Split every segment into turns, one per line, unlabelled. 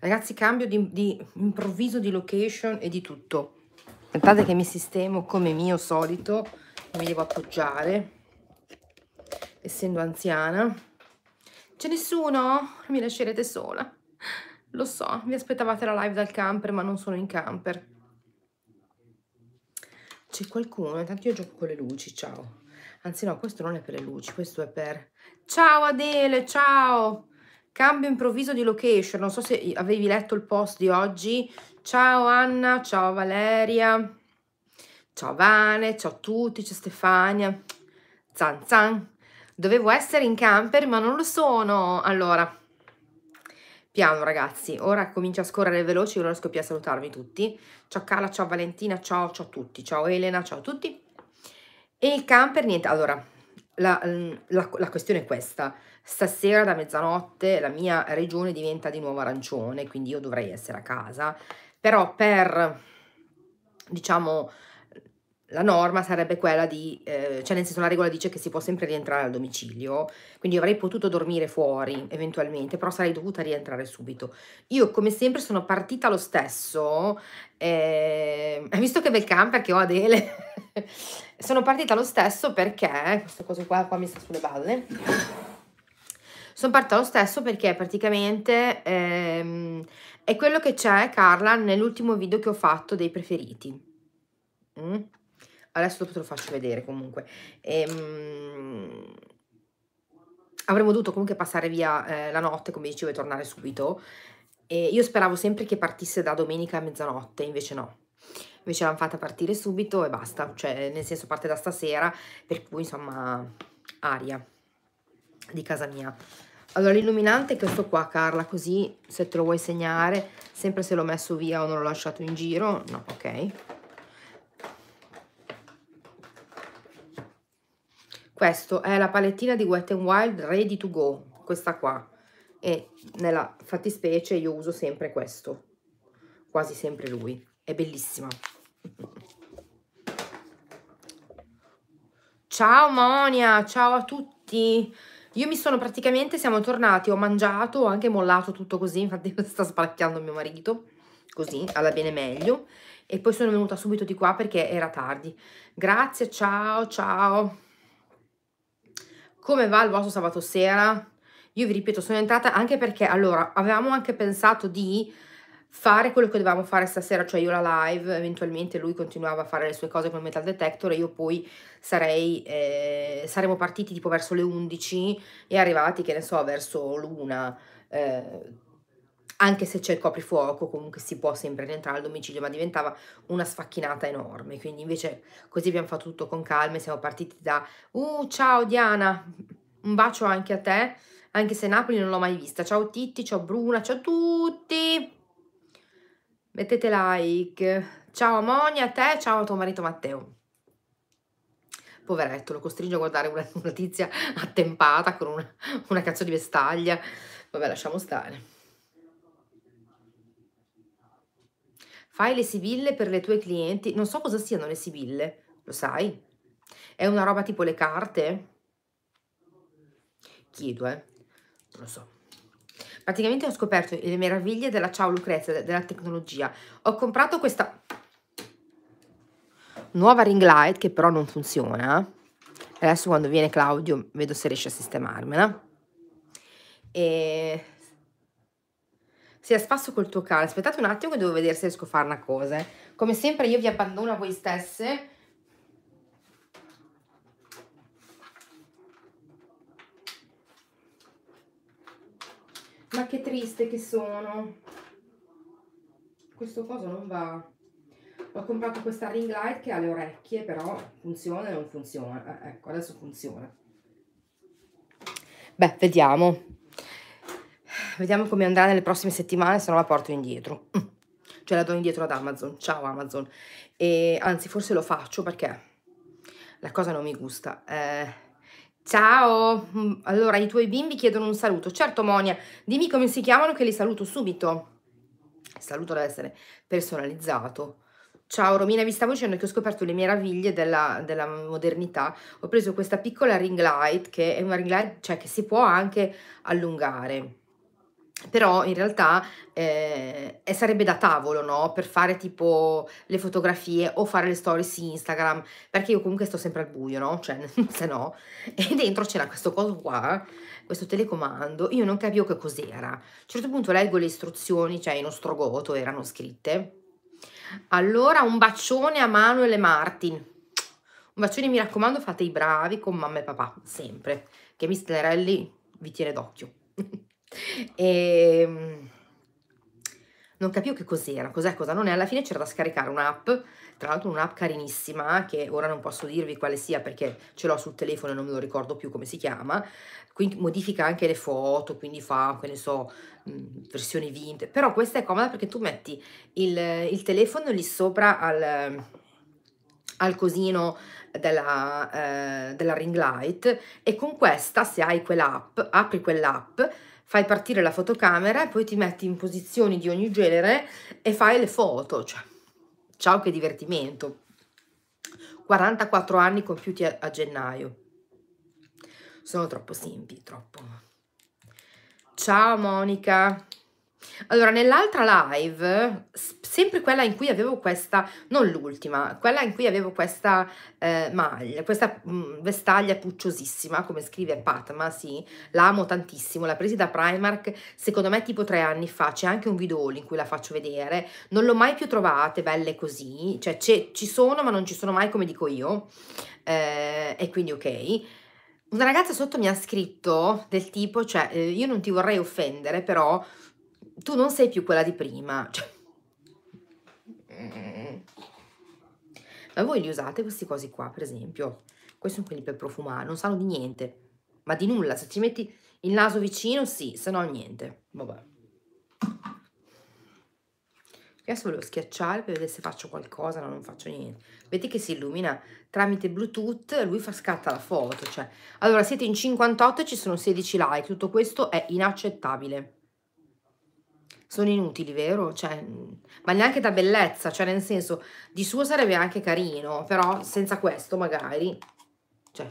Ragazzi, cambio di, di improvviso di location e di tutto. Aspettate che mi sistemo come mio solito, mi devo appoggiare, essendo anziana. C'è nessuno? Mi lascerete sola. Lo so, vi aspettavate la live dal camper, ma non sono in camper. C'è qualcuno? Intanto io gioco con le luci, ciao. Anzi no, questo non è per le luci, questo è per... Ciao Adele, ciao! Cambio improvviso di location, non so se avevi letto il post di oggi. Ciao Anna, ciao Valeria, ciao Vane, ciao a tutti, ciao Stefania. Zan zan. Dovevo essere in camper ma non lo sono. Allora, piano ragazzi, ora comincia a scorrere veloci, ora riesco più a salutarvi tutti. Ciao Cala, ciao Valentina, ciao, ciao a tutti, ciao Elena, ciao a tutti. E il camper, niente, allora, la, la, la questione è questa. Stasera da mezzanotte la mia regione diventa di nuovo arancione, quindi io dovrei essere a casa, però per, diciamo, la norma sarebbe quella di, eh, cioè nel senso la regola dice che si può sempre rientrare al domicilio, quindi avrei potuto dormire fuori eventualmente, però sarei dovuta rientrare subito. Io come sempre sono partita lo stesso, eh, visto che bel camper che ho Adele, sono partita lo stesso perché, queste cose qua, qua mi sta sulle balle, sono partita lo stesso perché praticamente ehm, è quello che c'è Carla nell'ultimo video che ho fatto dei preferiti. Mm? Adesso dopo te lo faccio vedere comunque. Ehm, avremmo dovuto comunque passare via eh, la notte, come dicevo, e tornare subito. E io speravo sempre che partisse da domenica a mezzanotte, invece no. Invece l'hanno fatta partire subito e basta, cioè nel senso parte da stasera, per cui insomma aria di casa mia. Allora l'illuminante è questo qua Carla, così se te lo vuoi segnare, sempre se l'ho messo via o non l'ho lasciato in giro, no, ok. Questo è la palettina di Wet n Wild Ready to Go, questa qua. E nella fattispecie io uso sempre questo, quasi sempre lui. È bellissima. Ciao Monia, ciao a tutti. Io mi sono praticamente, siamo tornati, ho mangiato, ho anche mollato tutto così, infatti sta spalacchiando mio marito, così, alla bene meglio. E poi sono venuta subito di qua perché era tardi. Grazie, ciao, ciao. Come va il vostro sabato sera? Io vi ripeto, sono entrata anche perché, allora, avevamo anche pensato di fare quello che dovevamo fare stasera, cioè io la live, eventualmente lui continuava a fare le sue cose con il metal detector e io poi sarei, eh, saremmo partiti tipo verso le 11 e arrivati, che ne so, verso l'una. Eh, anche se c'è il coprifuoco, comunque si può sempre rientrare al domicilio, ma diventava una sfacchinata enorme. Quindi invece così abbiamo fatto tutto con calma e siamo partiti da Uh, ciao Diana, un bacio anche a te, anche se Napoli non l'ho mai vista. Ciao Titti, ciao Bruna, ciao a tutti! mettete like. Ciao Monia, a te, ciao a tuo marito Matteo. Poveretto, lo costringe a guardare una, notizia attempata con una, una cazzo di vestaglia. Vabbè, lasciamo stare. Fai le sibille per le tue clienti. Non so cosa siano le sibille, lo sai? È una roba tipo le carte? Chiedo, eh. Non lo so praticamente ho scoperto le meraviglie della Ciao Lucrezia, della tecnologia. Ho comprato questa nuova ring light che però non funziona. Adesso quando viene Claudio vedo se riesce a sistemarmela. E... Sia spasso col tuo cane. Aspettate un attimo che devo vedere se riesco a fare una cosa. Eh. Come sempre io vi abbandono a voi stesse Ma che triste che sono. Questo coso non va. Ho comprato questa ring light che ha le orecchie, però funziona e non funziona. Eh, ecco, adesso funziona. Beh, vediamo. Vediamo come andrà nelle prossime settimane, se no la porto indietro. Mm. Cioè la do indietro ad Amazon. Ciao Amazon. E, anzi, forse lo faccio perché la cosa non mi gusta. Eh Ciao, mm, allora i tuoi bimbi chiedono un saluto. Certo Monia, dimmi come si chiamano che li saluto subito. Il saluto deve essere personalizzato. Ciao Romina, vi stavo dicendo che ho scoperto le meraviglie della, della, modernità. Ho preso questa piccola ring light che è una ring light cioè, che si può anche allungare però in realtà eh, sarebbe da tavolo, no? Per fare tipo le fotografie o fare le stories su Instagram, perché io comunque sto sempre al buio, no? Cioè, se no. E dentro c'era questo coso qua, questo telecomando, io non capivo che cos'era. A un certo punto leggo le istruzioni, cioè in ostrogoto erano scritte. Allora, un bacione a Manuel e Martin. Un bacione, mi raccomando, fate i bravi con mamma e papà, sempre. Che Misterelli vi tiene d'occhio. E ehm, non capivo che cos'era, cos'è, cosa non è. Alla fine c'era da scaricare un'app, tra l'altro un'app carinissima, che ora non posso dirvi quale sia perché ce l'ho sul telefono e non me lo ricordo più come si chiama. Quindi modifica anche le foto, quindi fa, che ne so, mm, versioni vinte. Però questa è comoda perché tu metti il, il telefono lì sopra al, al cosino della, eh, della ring light e con questa, se hai quell'app, apri quell'app fai partire la fotocamera e poi ti metti in posizioni di ogni genere e fai le foto. Cioè, ciao che divertimento. 44 anni compiuti a, a gennaio. Sono troppo simpi, troppo. Ciao Monica. Allora, nell'altra live, sempre quella in cui avevo questa, non l'ultima, quella in cui avevo questa eh, maglia, questa mh, mm, vestaglia pucciosissima, come scrive Patma, sì, l'amo tantissimo, l'ha presa da Primark, secondo me tipo tre anni fa, c'è anche un video in cui la faccio vedere, non l'ho mai più trovate belle così, cioè ci sono ma non ci sono mai come dico io, eh, e quindi ok. Una ragazza sotto mi ha scritto del tipo, cioè eh, io non ti vorrei offendere, però tu non sei più quella di prima. Cioè... Mm. Ma voi li usate questi cosi qua, per esempio? Questi sono quelli per profumare, non sanno di niente. Ma di nulla, se ci metti il naso vicino, sì, se no niente. Vabbè. Adesso volevo schiacciare per vedere se faccio qualcosa, no, non faccio niente. Vedete che si illumina tramite Bluetooth, lui fa scatta la foto, cioè. Allora, siete in 58 e ci sono 16 like, tutto questo è inaccettabile sono inutili, vero? Cioè, mhmm, ma neanche da bellezza, cioè nel senso, di suo sarebbe anche carino, però senza questo magari, cioè...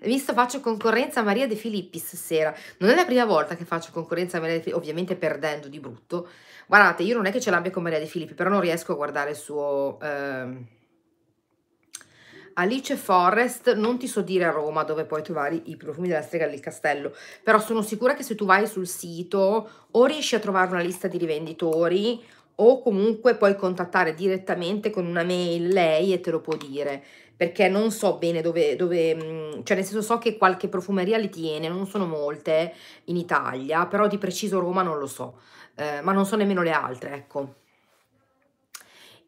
Visto faccio concorrenza a Maria De Filippi stasera, non è la prima volta che faccio concorrenza a Maria De Filippi, ovviamente perdendo di brutto. Guardate, io non è che ce l'abbia con Maria De Filippi, però non riesco a guardare il suo... Ehm Alice Forest, non ti so dire a Roma dove puoi trovare i profumi della strega del castello, però sono sicura che se tu vai sul sito o riesci a trovare una lista di rivenditori o comunque puoi contattare direttamente con una mail lei e te lo può dire, perché non so bene dove, dove mm, cioè nel senso so che qualche profumeria li tiene, non sono molte in Italia, però di preciso Roma non lo so, eh, ma non so nemmeno le altre, ecco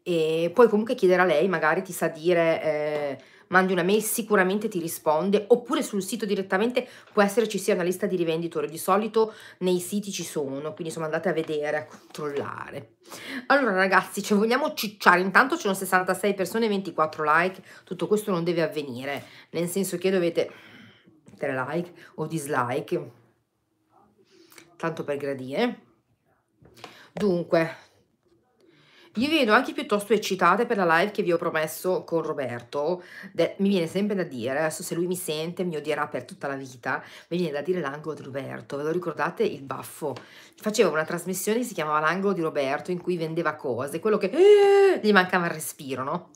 e puoi comunque chiedere a lei, magari ti sa dire, eh, mandi una mail, sicuramente ti risponde, oppure sul sito direttamente può essere ci sia una lista di rivenditori, di solito nei siti ci sono, quindi insomma andate a vedere, a controllare. Allora ragazzi, ci vogliamo cicciare, intanto ci sono 66 persone e 24 like, tutto questo non deve avvenire, nel senso che dovete mettere like o dislike, tanto per gradire. Dunque, vi vedo anche piuttosto eccitate per la live che vi ho promesso con Roberto. De mi viene sempre da dire, adesso se lui mi sente mi odierà per tutta la vita, mi viene da dire l'angolo di Roberto. Ve lo ricordate il baffo? Faceva una trasmissione che si chiamava L'angolo di Roberto in cui vendeva cose, quello che eh, gli mancava il respiro, no?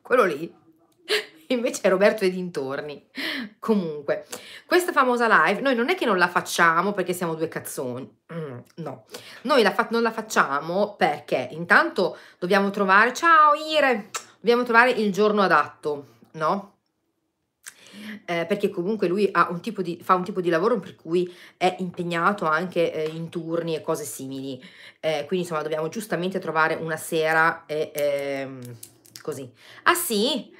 Quello lì invece è Roberto e dintorni. Comunque, questa famosa live, noi non è che non la facciamo perché siamo due cazzoni, mm, no. Noi la non la facciamo perché intanto dobbiamo trovare, ciao Ire, dobbiamo trovare il giorno adatto, no? Eh, perché comunque lui un di, fa un tipo di lavoro per cui è impegnato anche eh, in turni e cose simili. Eh, quindi insomma dobbiamo giustamente trovare una sera e, ehm, così. Ah sì?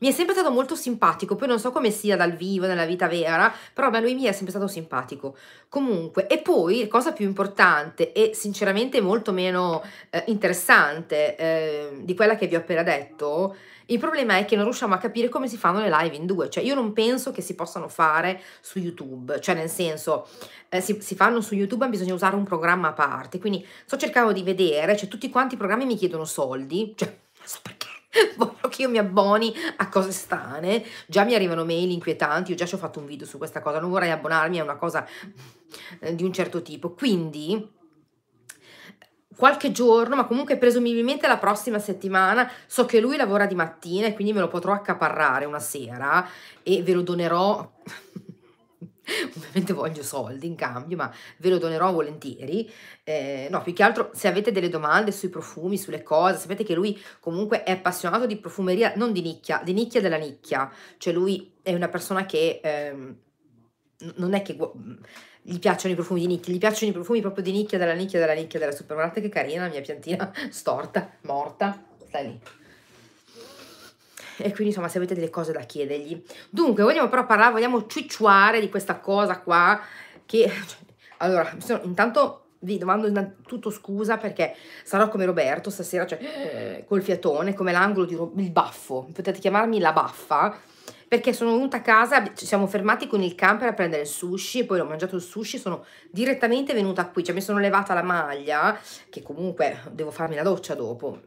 mi è sempre stato molto simpatico, poi non so come sia dal vivo, nella vita vera, però a lui mi è sempre stato simpatico. Comunque, e poi, cosa più importante e sinceramente molto meno eh, interessante eh, di quella che vi ho appena detto, il problema è che non riusciamo a capire come si fanno le live in due, cioè io non penso che si possano fare su YouTube, cioè nel senso eh, si, si, fanno su YouTube ma bisogna usare un programma a parte, quindi sto cercando di vedere, cioè tutti quanti i programmi mi chiedono soldi, cioè non so perché voglio che io mi abboni a cose strane, già mi arrivano mail inquietanti, io già ci ho fatto un video su questa cosa, non vorrei abbonarmi a una cosa eh, di un certo tipo, quindi qualche giorno, ma comunque presumibilmente la prossima settimana, so che lui lavora di mattina e quindi me lo potrò accaparrare una sera e ve lo donerò ovviamente voglio soldi in cambio, ma ve lo donerò volentieri. Eh, no, più che altro se avete delle domande sui profumi, sulle cose, sapete che lui comunque è appassionato di profumeria, non di nicchia, di nicchia della nicchia, cioè lui è una persona che ehm, non è che mm, gli piacciono i profumi di nicchia, gli piacciono i profumi proprio di nicchia, della nicchia, della nicchia, della super. Guardate che carina la mia piantina storta, morta, stai lì e quindi insomma se avete delle cose da chiedergli. Dunque, vogliamo però parlare, vogliamo cicciuare di questa cosa qua che... Cioè, allora, sono, intanto vi domando tutto scusa perché sarò come Roberto stasera, cioè eh, col fiatone, come l'angolo di Ro il baffo, potete chiamarmi la baffa, perché sono venuta a casa, ci siamo fermati con il camper a prendere il sushi, poi ho mangiato il sushi, sono direttamente venuta qui, cioè mi sono levata la maglia, che comunque devo farmi la doccia dopo,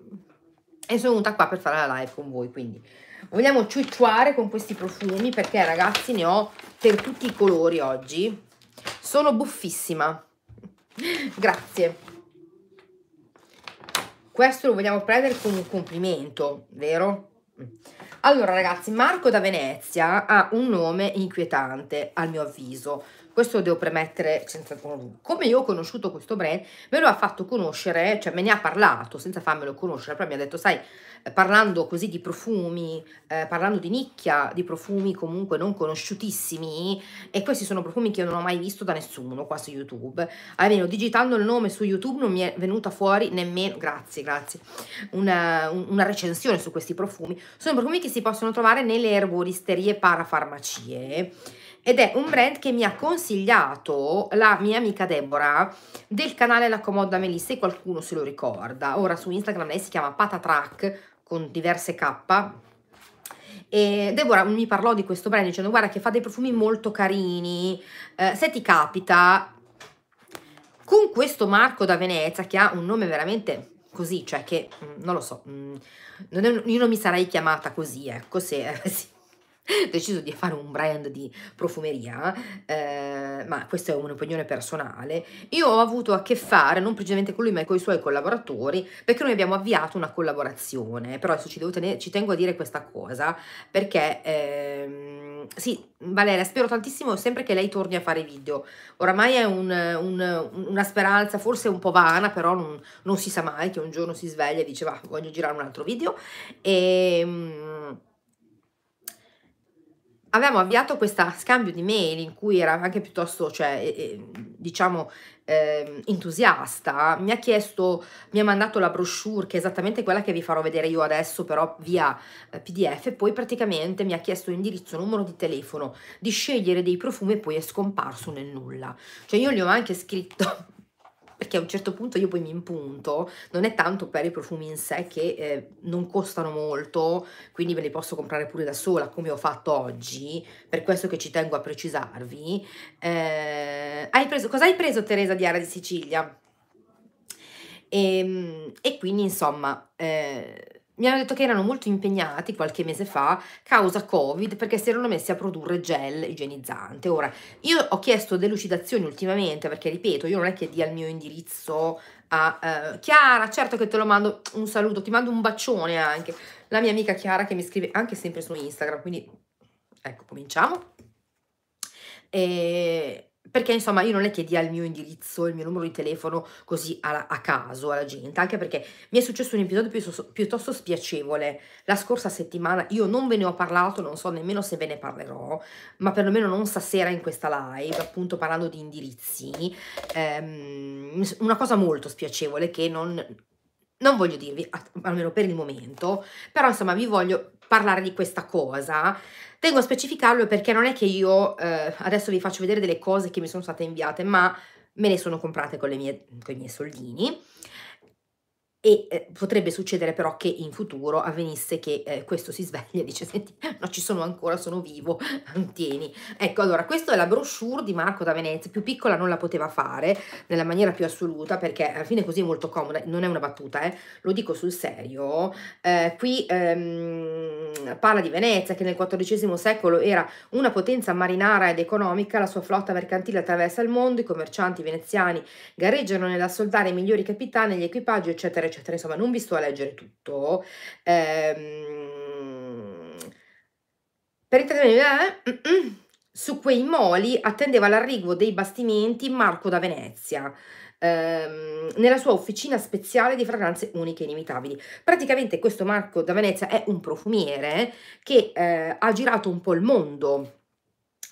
e sono venuta qua per fare la live con voi, quindi vogliamo ciucciare con questi profumi perché ragazzi ne ho per tutti i colori oggi, sono buffissima, grazie. Questo lo vogliamo prendere come un complimento, vero? Allora ragazzi, Marco da Venezia ha un nome inquietante, al mio avviso questo lo devo premettere, senza, come io ho conosciuto questo brand, me lo ha fatto conoscere, cioè me ne ha parlato senza farmelo conoscere, poi mi ha detto, sai, eh, parlando così di profumi, eh, parlando di nicchia, di profumi comunque non conosciutissimi, e questi sono profumi che io non ho mai visto da nessuno qua su YouTube, almeno digitando il nome su YouTube non mi è venuta fuori nemmeno, grazie, grazie, una, una recensione su questi profumi, sono profumi che si possono trovare nelle erboristerie parafarmacie, ed è un brand che mi ha consigliato la mia amica Deborah del canale La Comoda Melissa, se qualcuno se lo ricorda. Ora su Instagram lei si chiama Patatrack con diverse K, e Deborah mi parlò di questo brand dicendo guarda che fa dei profumi molto carini, eh, se ti capita, con questo marco da Venezia che ha un nome veramente così, cioè che mm, non lo so, mm, non è, io non mi sarei chiamata così, ecco, se avessi deciso di fare un brand di profumeria, eh, ma questa è un'opinione personale, io ho avuto a che fare non precisamente con lui ma con i suoi collaboratori perché noi abbiamo avviato una collaborazione, però adesso ci, tenere, ci tengo a dire questa cosa perché ehm, sì, Valeria, spero tantissimo sempre che lei torni a fare video, oramai è un, un, una speranza forse un po' vana, però non, non, si sa mai che un giorno si sveglia e dice va voglio girare un altro video e... Ehm, avevamo avviato questo scambio di mail in cui era anche piuttosto, cioè, eh, diciamo, eh, entusiasta, mi ha chiesto, mi ha mandato la brochure che è esattamente quella che vi farò vedere io adesso però via eh, PDF, e poi praticamente mi ha chiesto indirizzo, numero di telefono, di scegliere dei profumi e poi è scomparso nel nulla. Cioè io gli ho anche scritto perché a un certo punto io poi mi impunto, non è tanto per i profumi in sé che eh, non costano molto, quindi me li posso comprare pure da sola come ho fatto oggi, per questo che ci tengo a precisarvi. Eh, hai preso, cosa hai preso Teresa di di Sicilia? E, ehm, e quindi insomma... Eh, mi hanno detto che erano molto impegnati qualche mese fa causa Covid perché si erano messi a produrre gel igienizzante. Ora, io ho chiesto delucidazioni ultimamente perché, ripeto, io non è che dia il mio indirizzo a uh, Chiara, certo che te lo mando un saluto, ti mando un bacione anche. La mia amica Chiara che mi scrive anche sempre su Instagram, quindi ecco, cominciamo. E perché insomma io non è che dia il mio indirizzo, il mio numero di telefono così a, a caso alla gente, anche perché mi è successo un episodio piuttosto, piuttosto, spiacevole la scorsa settimana, io non ve ne ho parlato, non so nemmeno se ve ne parlerò, ma perlomeno non stasera in questa live, appunto parlando di indirizzi, ehm, una cosa molto spiacevole che non, non voglio dirvi, almeno per il momento, però insomma vi voglio parlare di questa cosa. Tengo a specificarlo perché non è che io eh, adesso vi faccio vedere delle cose che mi sono state inviate, ma me le sono comprate con, mie, con i miei soldini e eh, potrebbe succedere però che in futuro avvenisse che eh, questo si sveglia e dice senti no ci sono ancora sono vivo tieni ecco allora questa è la brochure di Marco da Venezia più piccola non la poteva fare nella maniera più assoluta perché alla fine così è molto comoda non è una battuta eh, lo dico sul serio eh, qui ehm, parla di Venezia che nel XIV secolo era una potenza marinara ed economica la sua flotta mercantile attraversa il mondo i commercianti veneziani gareggiano nell'assoldare i migliori capitani gli equipaggi eccetera eccetera, insomma non vi sto a leggere tutto. Ehm, per intrattenere... Eh, mm, mm, Su quei moli attendeva l'arrivo dei bastimenti Marco da Venezia ehm, nella sua officina speciale di fragranze uniche e inimitabili. Praticamente questo Marco da Venezia è un profumiere che eh, ha girato un po' il mondo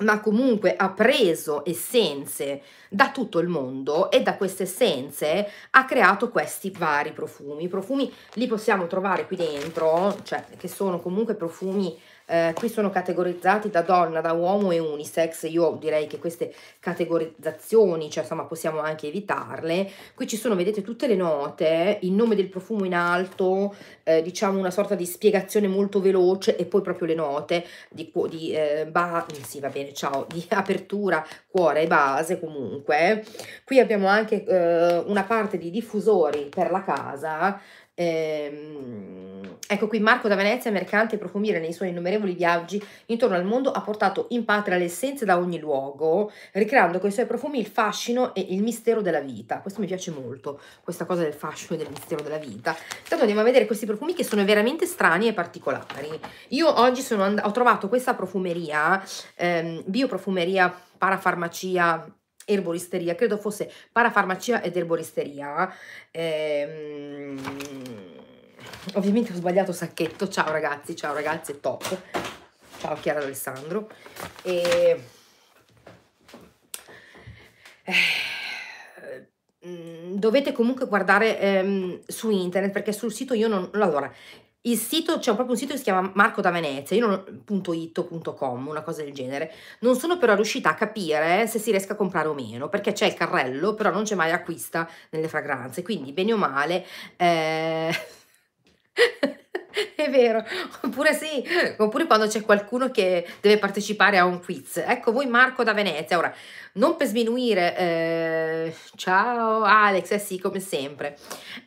ma comunque ha preso essenze da tutto il mondo e da queste essenze ha creato questi vari profumi. I profumi li possiamo trovare qui dentro, cioè che sono comunque profumi eh, qui sono categorizzati da donna, da uomo e unisex, io direi che queste categorizzazioni, cioè insomma possiamo anche evitarle, qui ci sono vedete tutte le note, eh, il nome del profumo in alto, eh, diciamo una sorta di spiegazione molto veloce e poi proprio le note di, di eh, ba sì, va bene, ciao, di apertura, cuore e base comunque, qui abbiamo anche eh, una parte di diffusori per la casa, Ehm, ecco qui Marco da Venezia, mercante e profumiere nei suoi innumerevoli viaggi intorno al mondo, ha portato in patria le essenze da ogni luogo, ricreando con i suoi profumi il fascino e il mistero della vita. Questo mi piace molto, questa cosa del fascino e del mistero della vita. Intanto andiamo a vedere questi profumi che sono veramente strani e particolari. Io oggi ho trovato questa profumeria, ehm, bioprofumeria, parafarmacia erboristeria, credo fosse parafarmacia ed erboristeria. Ehm, ovviamente ho sbagliato sacchetto, ciao ragazzi, ciao ragazze, top. Ciao Chiara Alessandro. E... Eh, mm, dovete comunque guardare ehm, su internet perché sul sito io non allora il sito, c'è proprio un sito che si chiama Marco da Venezia, io non.it.com, una cosa del genere. Non sono però riuscita a capire se si riesca a comprare o meno, perché c'è il carrello, però non c'è mai acquista nelle fragranze, quindi bene o male... Eh... è vero, oppure sì, oppure quando c'è qualcuno che deve partecipare a un quiz. Ecco voi Marco da Venezia, ora non per sminuire, eh, ciao Alex, eh sì come sempre,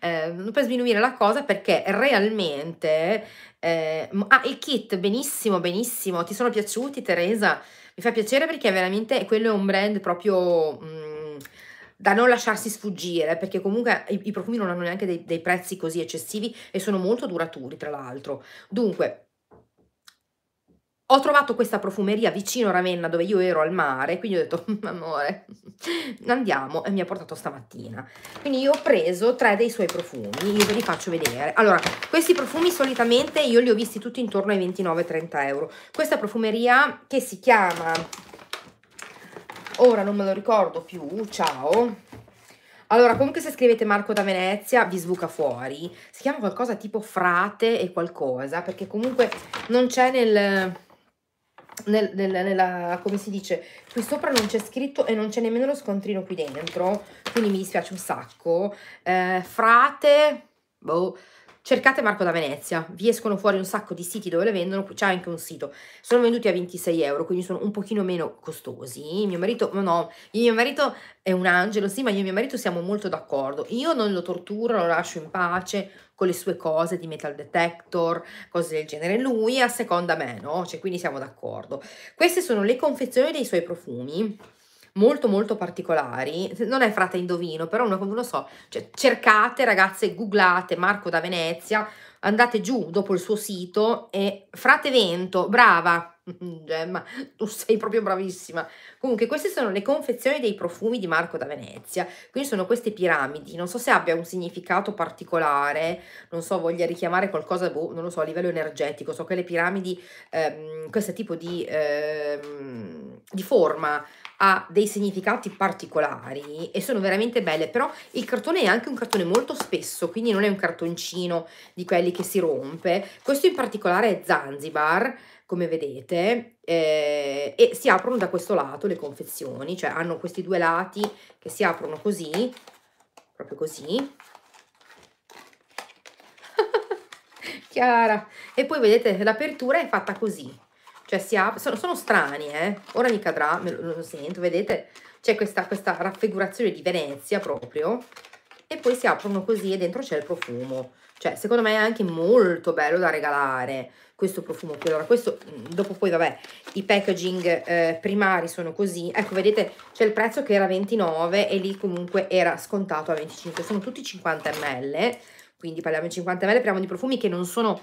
eh, non per sminuire la cosa perché realmente, eh, ah il kit benissimo, benissimo, ti sono piaciuti Teresa? Mi fa piacere perché veramente quello è un brand proprio... Mh, mm, da non lasciarsi sfuggire, perché comunque i, i profumi non hanno neanche dei, dei prezzi così eccessivi e sono molto duraturi, tra l'altro. Dunque, ho trovato questa profumeria vicino a Ravenna dove io ero al mare, quindi ho detto, amore, andiamo, e mi ha portato stamattina. Quindi io ho preso tre dei suoi profumi, io ve li faccio vedere. Allora, questi profumi solitamente io li ho visti tutti intorno ai 29-30 euro. Questa profumeria che si chiama ora non me lo ricordo più, ciao. Allora, comunque se scrivete Marco da Venezia vi sbuca fuori. Si chiama qualcosa tipo frate e qualcosa, perché comunque non c'è nel, nel, nel, nella, come si dice, qui sopra non c'è scritto e non c'è nemmeno lo scontrino qui dentro, quindi mi dispiace un sacco. Eh, frate, boh, cercate Marco da Venezia, vi escono fuori un sacco di siti dove le vendono, c'è anche un sito, sono venduti a 26 euro, quindi sono un pochino meno costosi, mio marito, no, mio marito è un angelo, sì, ma io e mio marito siamo molto d'accordo, io non lo torturo, lo lascio in pace con le sue cose di metal detector, cose del genere, lui a seconda me, no? Cioè, quindi siamo d'accordo. Queste sono le confezioni dei suoi profumi, molto molto particolari, non è frate indovino, però non, lo so, cioè, cercate ragazze, googlate Marco da Venezia, andate giù dopo il suo sito e frate vento, brava, Gemma, tu sei proprio bravissima. Comunque, queste sono le confezioni dei profumi di Marco da Venezia. Quindi sono queste piramidi. Non so se abbia un significato particolare, non so, voglia richiamare qualcosa, boh, non lo so, a livello energetico. So che le piramidi, ehm, questo tipo di, ehm, di forma ha dei significati particolari e sono veramente belle, però il cartone è anche un cartone molto spesso, quindi non è un cartoncino di quelli che si rompe. Questo in particolare è Zanzibar, come vedete, eh, e si aprono da questo lato le confezioni, cioè hanno questi due lati che si aprono così, proprio così, Chiara. E poi vedete l'apertura è fatta così cioè si apre, sono, sono strani, eh? ora mi cadrà, me lo, lo sento, vedete? C'è questa, questa raffigurazione di Venezia proprio, e poi si aprono così e dentro c'è il profumo, cioè secondo me è anche molto bello da regalare questo profumo qui, allora questo, mm, dopo poi vabbè, i packaging eh, primari sono così, ecco vedete c'è il prezzo che era 29 e lì comunque era scontato a 25, sono tutti 50 ml, quindi parliamo di 50 ml, parliamo di profumi che non sono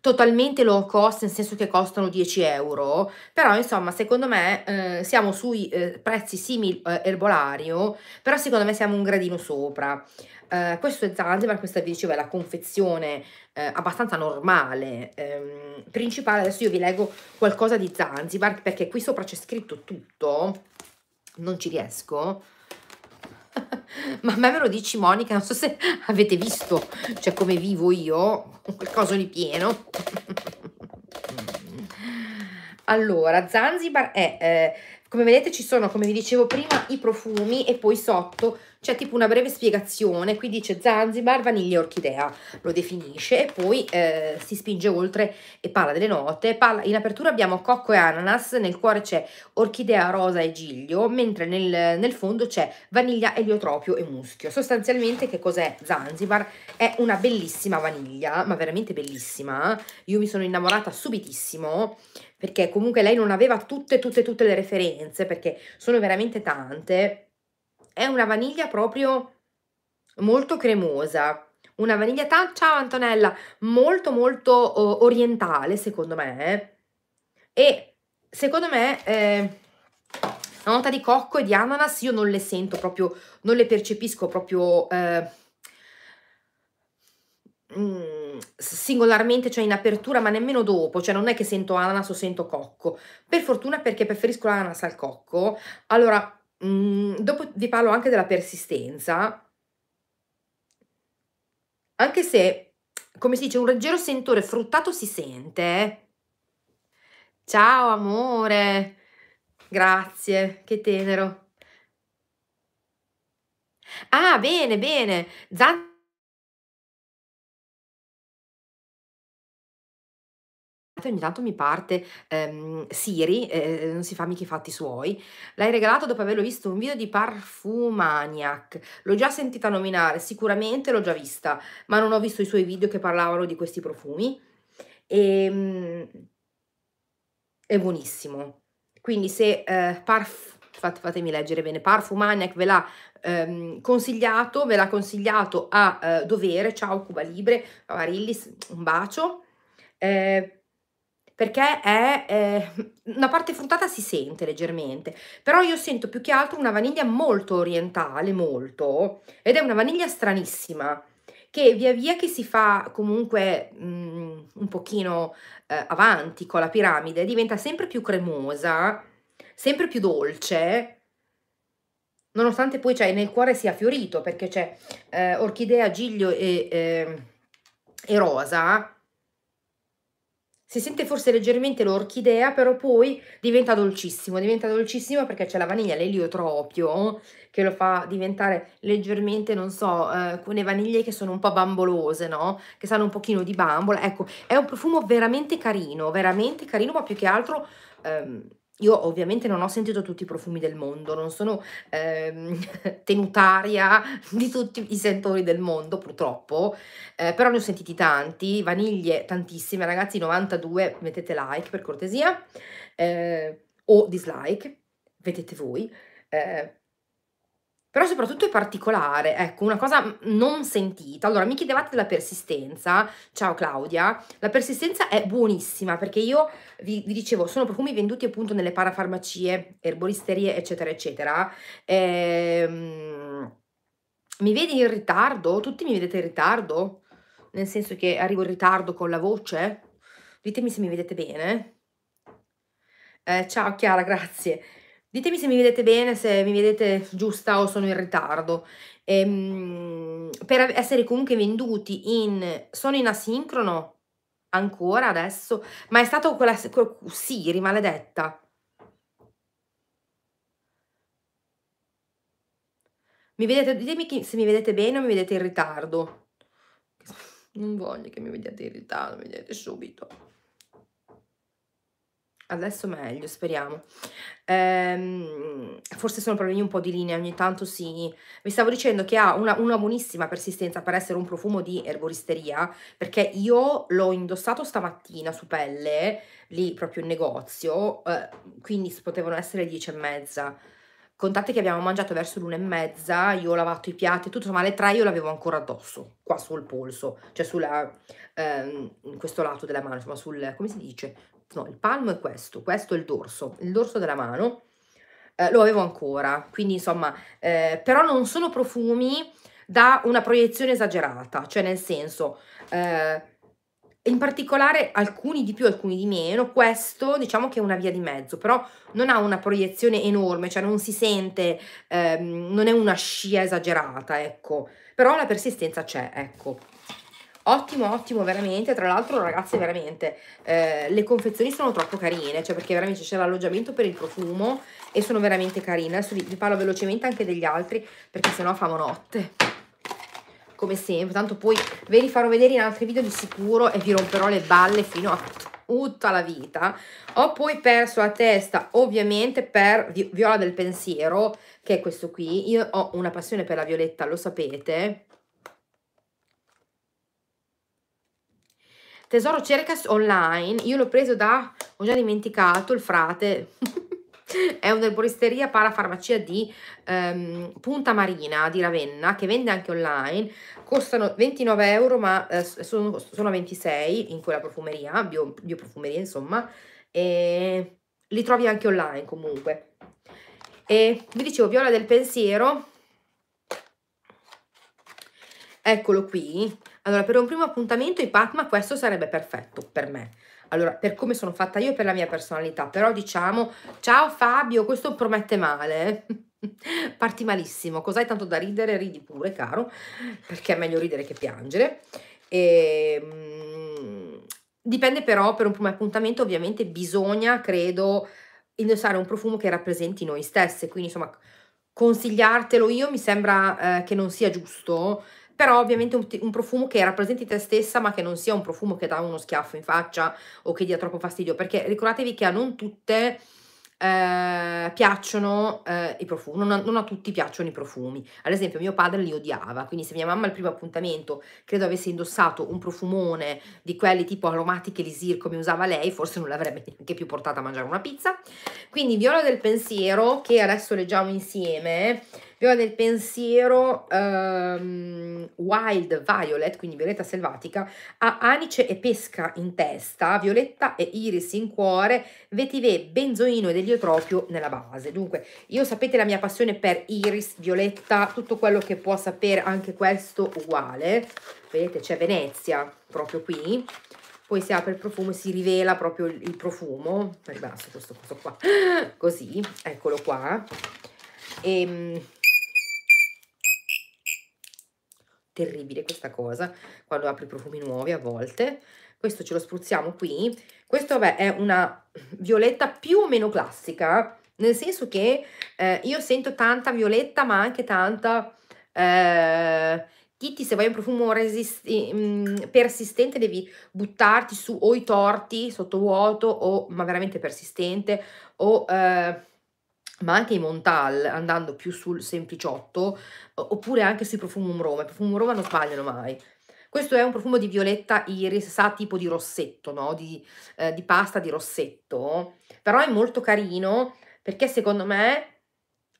totalmente low cost, nel senso che costano 10 euro, però insomma secondo me eh, siamo sui eh, prezzi simili eh, erbolario, oh, però secondo me siamo un gradino sopra. Eh, questo è Zanzibar, questa vi dicevo è la confezione eh, abbastanza normale, ehm, principale, adesso io vi leggo qualcosa di Zanzibar perché qui sopra c'è scritto tutto, non ci riesco, ma a me ve lo dici Monica, non so se avete visto, cioè come vivo io, qualcosa di pieno. allora, Zanzibar è... Eh, come vedete ci sono, come vi dicevo prima, i profumi e poi sotto c'è tipo una breve spiegazione, qui dice Zanzibar, vaniglia e orchidea, lo definisce e poi eh, si spinge oltre e parla delle note. Parla, in apertura abbiamo cocco e ananas, nel cuore c'è orchidea rosa e giglio, mentre nel, nel fondo c'è vaniglia, eliotropio e muschio. Sostanzialmente che cos'è Zanzibar? È una bellissima vaniglia, ma veramente bellissima. Io mi sono innamorata subitissimo perché comunque lei non aveva tutte, tutte, tutte le referenze, perché sono veramente tante, è una vaniglia proprio molto cremosa, una vaniglia tan, ciao Antonella, molto molto oh, orientale secondo me, e secondo me... Eh, la nota di cocco e di ananas io non le sento proprio, non le percepisco proprio eh, mm, Mm. singolarmente, cioè in apertura, ma nemmeno dopo, cioè non è che sento ananas o sento cocco. Per fortuna perché preferisco l'ananas al cocco. Allora, mh, mm, dopo vi parlo anche della persistenza. Anche se, come si dice, un leggero sentore fruttato si sente. Eh. Ciao amore, grazie, che tenero. Ah, bene, bene. Zan ogni tanto mi parte ehm, Siri, eh, non si fa mica i fatti suoi, l'hai regalato dopo averlo visto un video di Parfumaniac, l'ho già sentita nominare, sicuramente l'ho già vista, ma non ho visto i suoi video che parlavano di questi profumi, e, ehm, è buonissimo, quindi se eh, Parf, fatemi leggere bene, Parfumaniac ve l'ha ehm, consigliato, ve l'ha consigliato a eh, dovere, ciao Cuba Libre, Avarillis, un bacio, eh, perché è eh, una parte fruttata si sente leggermente, però io sento più che altro una vaniglia molto orientale, molto, ed è una vaniglia stranissima che via via che si fa comunque mh, mm, un pochino eh, avanti con la piramide diventa sempre più cremosa, sempre più dolce, nonostante poi cioè, nel cuore sia fiorito perché c'è eh, orchidea, giglio e, e, ehm, e rosa si sente forse leggermente l'orchidea, però poi diventa dolcissimo, diventa dolcissimo perché c'è la vaniglia, l'eliotropio, che lo fa diventare leggermente, non so, eh, quelle vaniglie che sono un po' bambolose, no? Che sanno un pochino di bambola. Ecco, è un profumo veramente carino, veramente carino, ma più che altro... Ehm, io ovviamente non ho sentito tutti i profumi del mondo, non sono ehm, tenutaria di tutti i sentori del mondo purtroppo, eh, però ne ho sentiti tanti, vaniglie tantissime, ragazzi 92 mettete like per cortesia eh, o dislike, vedete voi, eh, però soprattutto è particolare, ecco, una cosa non sentita. Allora, mi chiedevate della persistenza, ciao Claudia, la persistenza è buonissima perché io vi, vi dicevo, sono profumi venduti appunto nelle parafarmacie, erboristerie, eccetera, eccetera. Ehm, mi vedi in ritardo? Tutti mi vedete in ritardo? Nel senso che arrivo in ritardo con la voce? Ditemi se mi vedete bene. Eh, ciao Chiara, grazie. Ditemi se mi vedete bene, se mi vedete giusta o sono in ritardo. Ehm, per essere comunque venduti in... sono in asincrono ancora adesso? Ma è stato quella... quella Siri, maledetta. Mi vedete, ditemi se mi vedete bene o mi vedete in ritardo. Non voglio che mi vediate in ritardo, mi vedete subito adesso meglio, speriamo. Ehm, forse sono problemi un po' di linea, ogni tanto sì. Vi stavo dicendo che ha una, una buonissima persistenza per essere un profumo di erboristeria, perché io l'ho indossato stamattina su pelle, lì proprio in negozio, eh, quindi potevano essere le 10 e mezza. Contate che abbiamo mangiato verso l'una e mezza, io ho lavato i piatti, tutto insomma alle tre io l'avevo ancora addosso, qua sul polso, cioè sulla, ehm, in questo lato della mano, insomma sul, come si dice, no, il palmo è questo, questo è il dorso, il dorso della mano, eh, lo avevo ancora, quindi insomma, eh, però non sono profumi da una proiezione esagerata, cioè nel senso, eh, in particolare alcuni di più, alcuni di meno, questo diciamo che è una via di mezzo, però non ha una proiezione enorme, cioè non si sente, ehm, non è una scia esagerata, ecco, però la persistenza c'è, ecco ottimo ottimo veramente tra l'altro ragazze veramente eh, le confezioni sono troppo carine cioè perché veramente c'è l'alloggiamento per il profumo e sono veramente carine adesso vi, vi parlo velocemente anche degli altri perché sennò famo notte come sempre tanto poi ve li farò vedere in altri video di sicuro e vi romperò le balle fino a tutta la vita ho poi perso la testa ovviamente per Viola del Pensiero che è questo qui io ho una passione per la violetta lo sapete Tesoro cercas online, io l'ho preso da, ho già dimenticato, il frate, è un'erboristeria parafarmacia di um, Punta Marina di Ravenna che vende anche online, costano 29 euro ma eh, sono, sono, 26 in quella profumeria, bio, bioprofumeria insomma, e li trovi anche online comunque. E vi dicevo, Viola del Pensiero, eccolo qui, allora, per un primo appuntamento i Patma questo sarebbe perfetto per me. Allora, per come sono fatta io e per la mia personalità, però diciamo, ciao Fabio, questo promette male. Parti malissimo, cos'hai tanto da ridere? Ridi pure, caro, perché è meglio ridere che piangere. E, ehm, mh, dipende però, per un primo appuntamento ovviamente bisogna, credo, indossare un profumo che rappresenti noi stesse, quindi insomma consigliartelo io mi sembra eh, che non sia giusto però ovviamente un, un, profumo che rappresenti te stessa ma che non sia un profumo che dà uno schiaffo in faccia o che dia troppo fastidio perché ricordatevi che a non tutte eh, piacciono eh, i profumi, non a, non a, tutti piacciono i profumi. Ad esempio, mio padre li odiava, quindi se mia mamma al primo appuntamento credo avesse indossato un profumone di quelli tipo aromatiche lisir come usava lei, forse non l'avrebbe neanche più portata a mangiare una pizza. Quindi Viola del pensiero, che adesso leggiamo insieme, Abbiamo nel pensiero um, Wild Violet, quindi Violetta selvatica, ha anice e pesca in testa, violetta e iris in cuore, vetive, benzoino ed eliotropio nella base. Dunque, io sapete la mia passione per iris, violetta, tutto quello che può sapere, anche questo uguale. Vedete, c'è Venezia proprio qui poi si apre il profumo e si rivela proprio il profumo ribasso questo, questo qua così eccolo qua e ehm, terribile questa cosa quando apri profumi nuovi a volte. Questo ce lo spruzziamo qui. Questo vabbè, è una violetta più o meno classica, nel senso che eh, io sento tanta violetta ma anche tanta... Eh, Kitty, se vuoi un profumo mm, persistente devi buttarti su o i torti sotto vuoto o ma veramente persistente o eh, ma anche i Montal, andando più sul sempliciotto, oppure anche sui profumum Roma. I profumum Roma non sbagliano mai. Questo è un profumo di violetta iris, sa tipo di rossetto, no? Di, eh, di pasta di rossetto, però è molto carino perché secondo me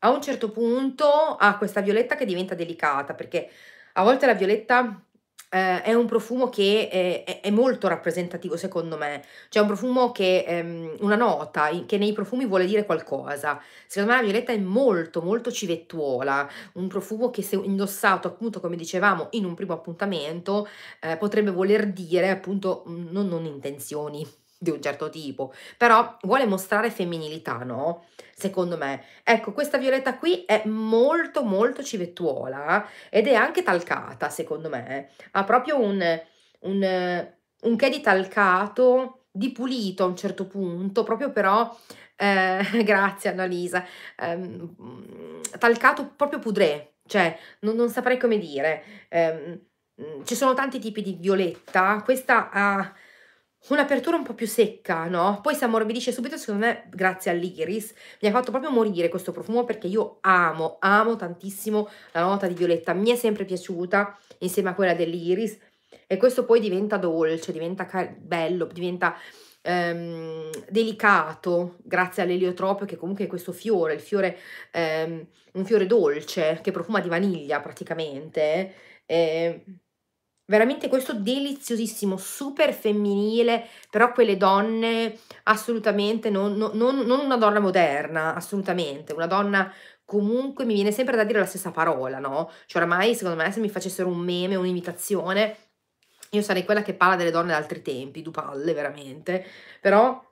a un certo punto ha questa violetta che diventa delicata, perché a volte la violetta eh, è un profumo che eh, è, è, molto rappresentativo secondo me, cioè è un profumo che, ehm, una nota che nei profumi vuole dire qualcosa, secondo me la violetta è molto molto civettuola, un profumo che se indossato appunto come dicevamo in un primo appuntamento eh, potrebbe voler dire appunto mm, non, non intenzioni di un certo tipo, però vuole mostrare femminilità, no? Secondo me. Ecco, questa violetta qui è molto molto civettuola ed è anche talcata, secondo me. Ha proprio un, un, un che di talcato, di pulito a un certo punto, proprio però, eh, grazie Annalisa, eh, talcato proprio pudré, cioè non, non saprei come dire. Eh, ci sono tanti tipi di violetta, questa ha un'apertura un po' più secca, no? Poi si ammorbidisce subito, secondo me, grazie all'iris. Mi ha fatto proprio morire questo profumo perché io amo, amo tantissimo la nota di violetta. Mi è sempre piaciuta insieme a quella dell'iris. E questo poi diventa dolce, diventa bello, diventa ehm, delicato grazie all'eliotropio che comunque è questo fiore, il fiore, ehm, un fiore dolce che profuma di vaniglia praticamente. Eh, ehm, veramente questo deliziosissimo, super femminile, però quelle donne assolutamente, non, non, non, una donna moderna, assolutamente, una donna comunque mi viene sempre da dire la stessa parola, no? Cioè oramai secondo me se mi facessero un meme, un'imitazione, io sarei quella che parla delle donne d'altri tempi, du veramente, però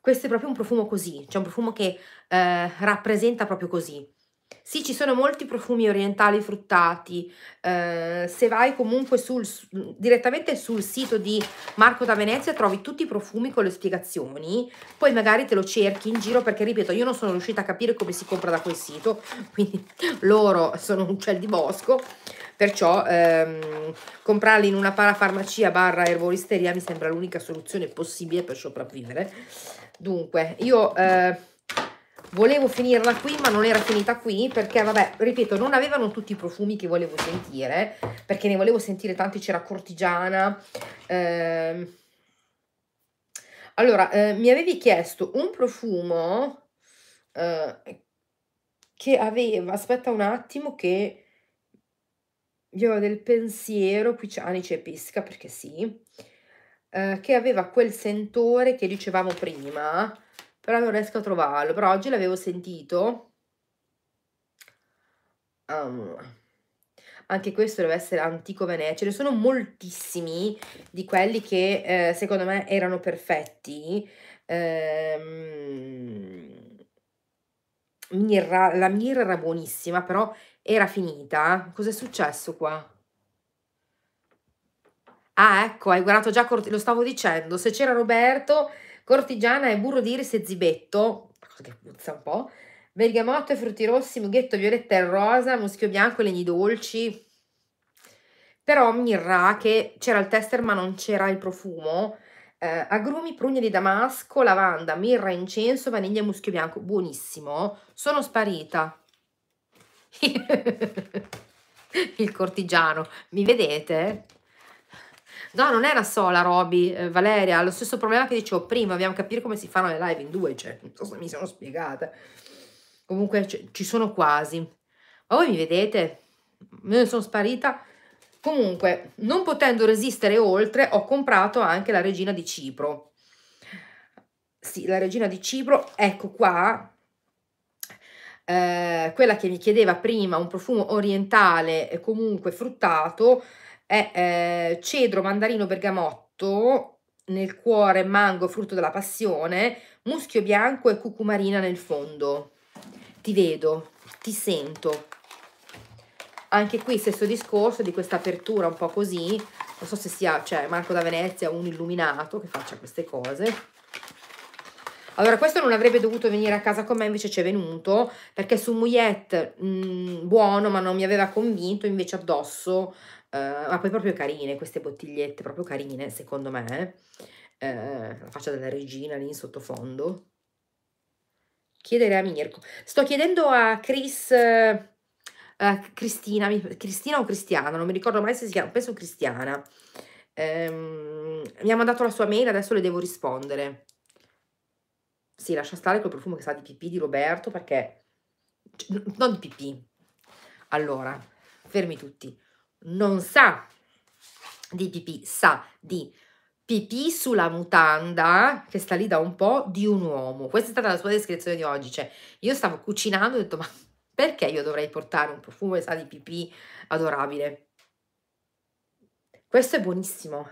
questo è proprio un profumo così, cioè un profumo che eh, rappresenta proprio così sì, ci sono molti profumi orientali fruttati. Eh, se vai comunque sul, direttamente sul sito di Marco da Venezia trovi tutti i profumi con le spiegazioni. Poi magari te lo cerchi in giro perché, ripeto, io non sono riuscita a capire come si compra da quel sito. Quindi loro sono un ciel di bosco. Perciò ehm, comprarli in una parafarmacia barra erboristeria mi sembra l'unica soluzione possibile per sopravvivere. Dunque, io... Eh, volevo finirla qui ma non era finita qui perché vabbè ripeto non avevano tutti i profumi che volevo sentire perché ne volevo sentire tanti c'era cortigiana eh. allora eh, mi avevi chiesto un profumo eh, che aveva aspetta un attimo che io ho del pensiero qui c'è anice e pesca perché sì eh, che aveva quel sentore che dicevamo prima però non riesco a trovarlo. Però oggi l'avevo sentito. Um, anche questo deve essere antico Venezia. Ce ne sono moltissimi di quelli che eh, secondo me erano perfetti. Ehm, mirra, la mirra era buonissima, però era finita. Cos'è successo qua? Ah, ecco, hai guardato già, lo stavo dicendo, se c'era Roberto cortigiana e burro d'iris e zibetto, cosa che puzza un po', bergamotto e frutti rossi, mughetto violetta e rosa, muschio bianco, e legni dolci. Però mirra, che c'era il tester ma non c'era il profumo, eh, agrumi, prugne di damasco, lavanda, mirra, incenso, vaniglia e muschio bianco, buonissimo, sono sparita. il cortigiano, mi vedete? No, non era sola Roby, eh, Valeria, lo stesso problema che dicevo prima, dobbiamo capire come si fanno le live in due, cioè, non so se mi sono spiegata. Comunque cioè, ci sono quasi. Ma voi mi vedete? Me ne sono sparita. Comunque, non potendo resistere oltre, ho comprato anche la regina di Cipro. Sì, la regina di Cipro, ecco qua, eh, quella che mi chiedeva prima, un profumo orientale e eh, comunque fruttato, è eh, cedro, mandarino, bergamotto nel cuore, mango, frutto della passione, muschio bianco e cucumarina nel fondo. Ti vedo, ti sento. Anche qui stesso discorso di questa apertura un po' così. Non so se sia cioè, Marco da Venezia un illuminato che faccia queste cose. Allora, questo non avrebbe dovuto venire a casa con me, invece ci è venuto, perché su Mouillette, mh, mm, buono, ma non mi aveva convinto, invece addosso Ehm, ma poi proprio carine, queste bottigliette proprio carine, secondo me. Uh, la faccia della regina lì in sottofondo. Chiedere a Mirko. Sto chiedendo a Chris... Uh, Cristina, Cristina o Cristiana, non mi ricordo mai se si chiama, penso Cristiana. Um, mi ha mandato la sua mail, adesso le devo rispondere. Sì, lascia stare quel profumo che sa di pipì di Roberto perché... Cioè, non di pipì. Allora, fermi tutti non sa di pipì, sa di pipì sulla mutanda che sta lì da un po' di un uomo. Questa è stata la sua descrizione di oggi, cioè io stavo cucinando e ho detto ma perché io dovrei portare un profumo che sa di pipì adorabile? Questo è buonissimo.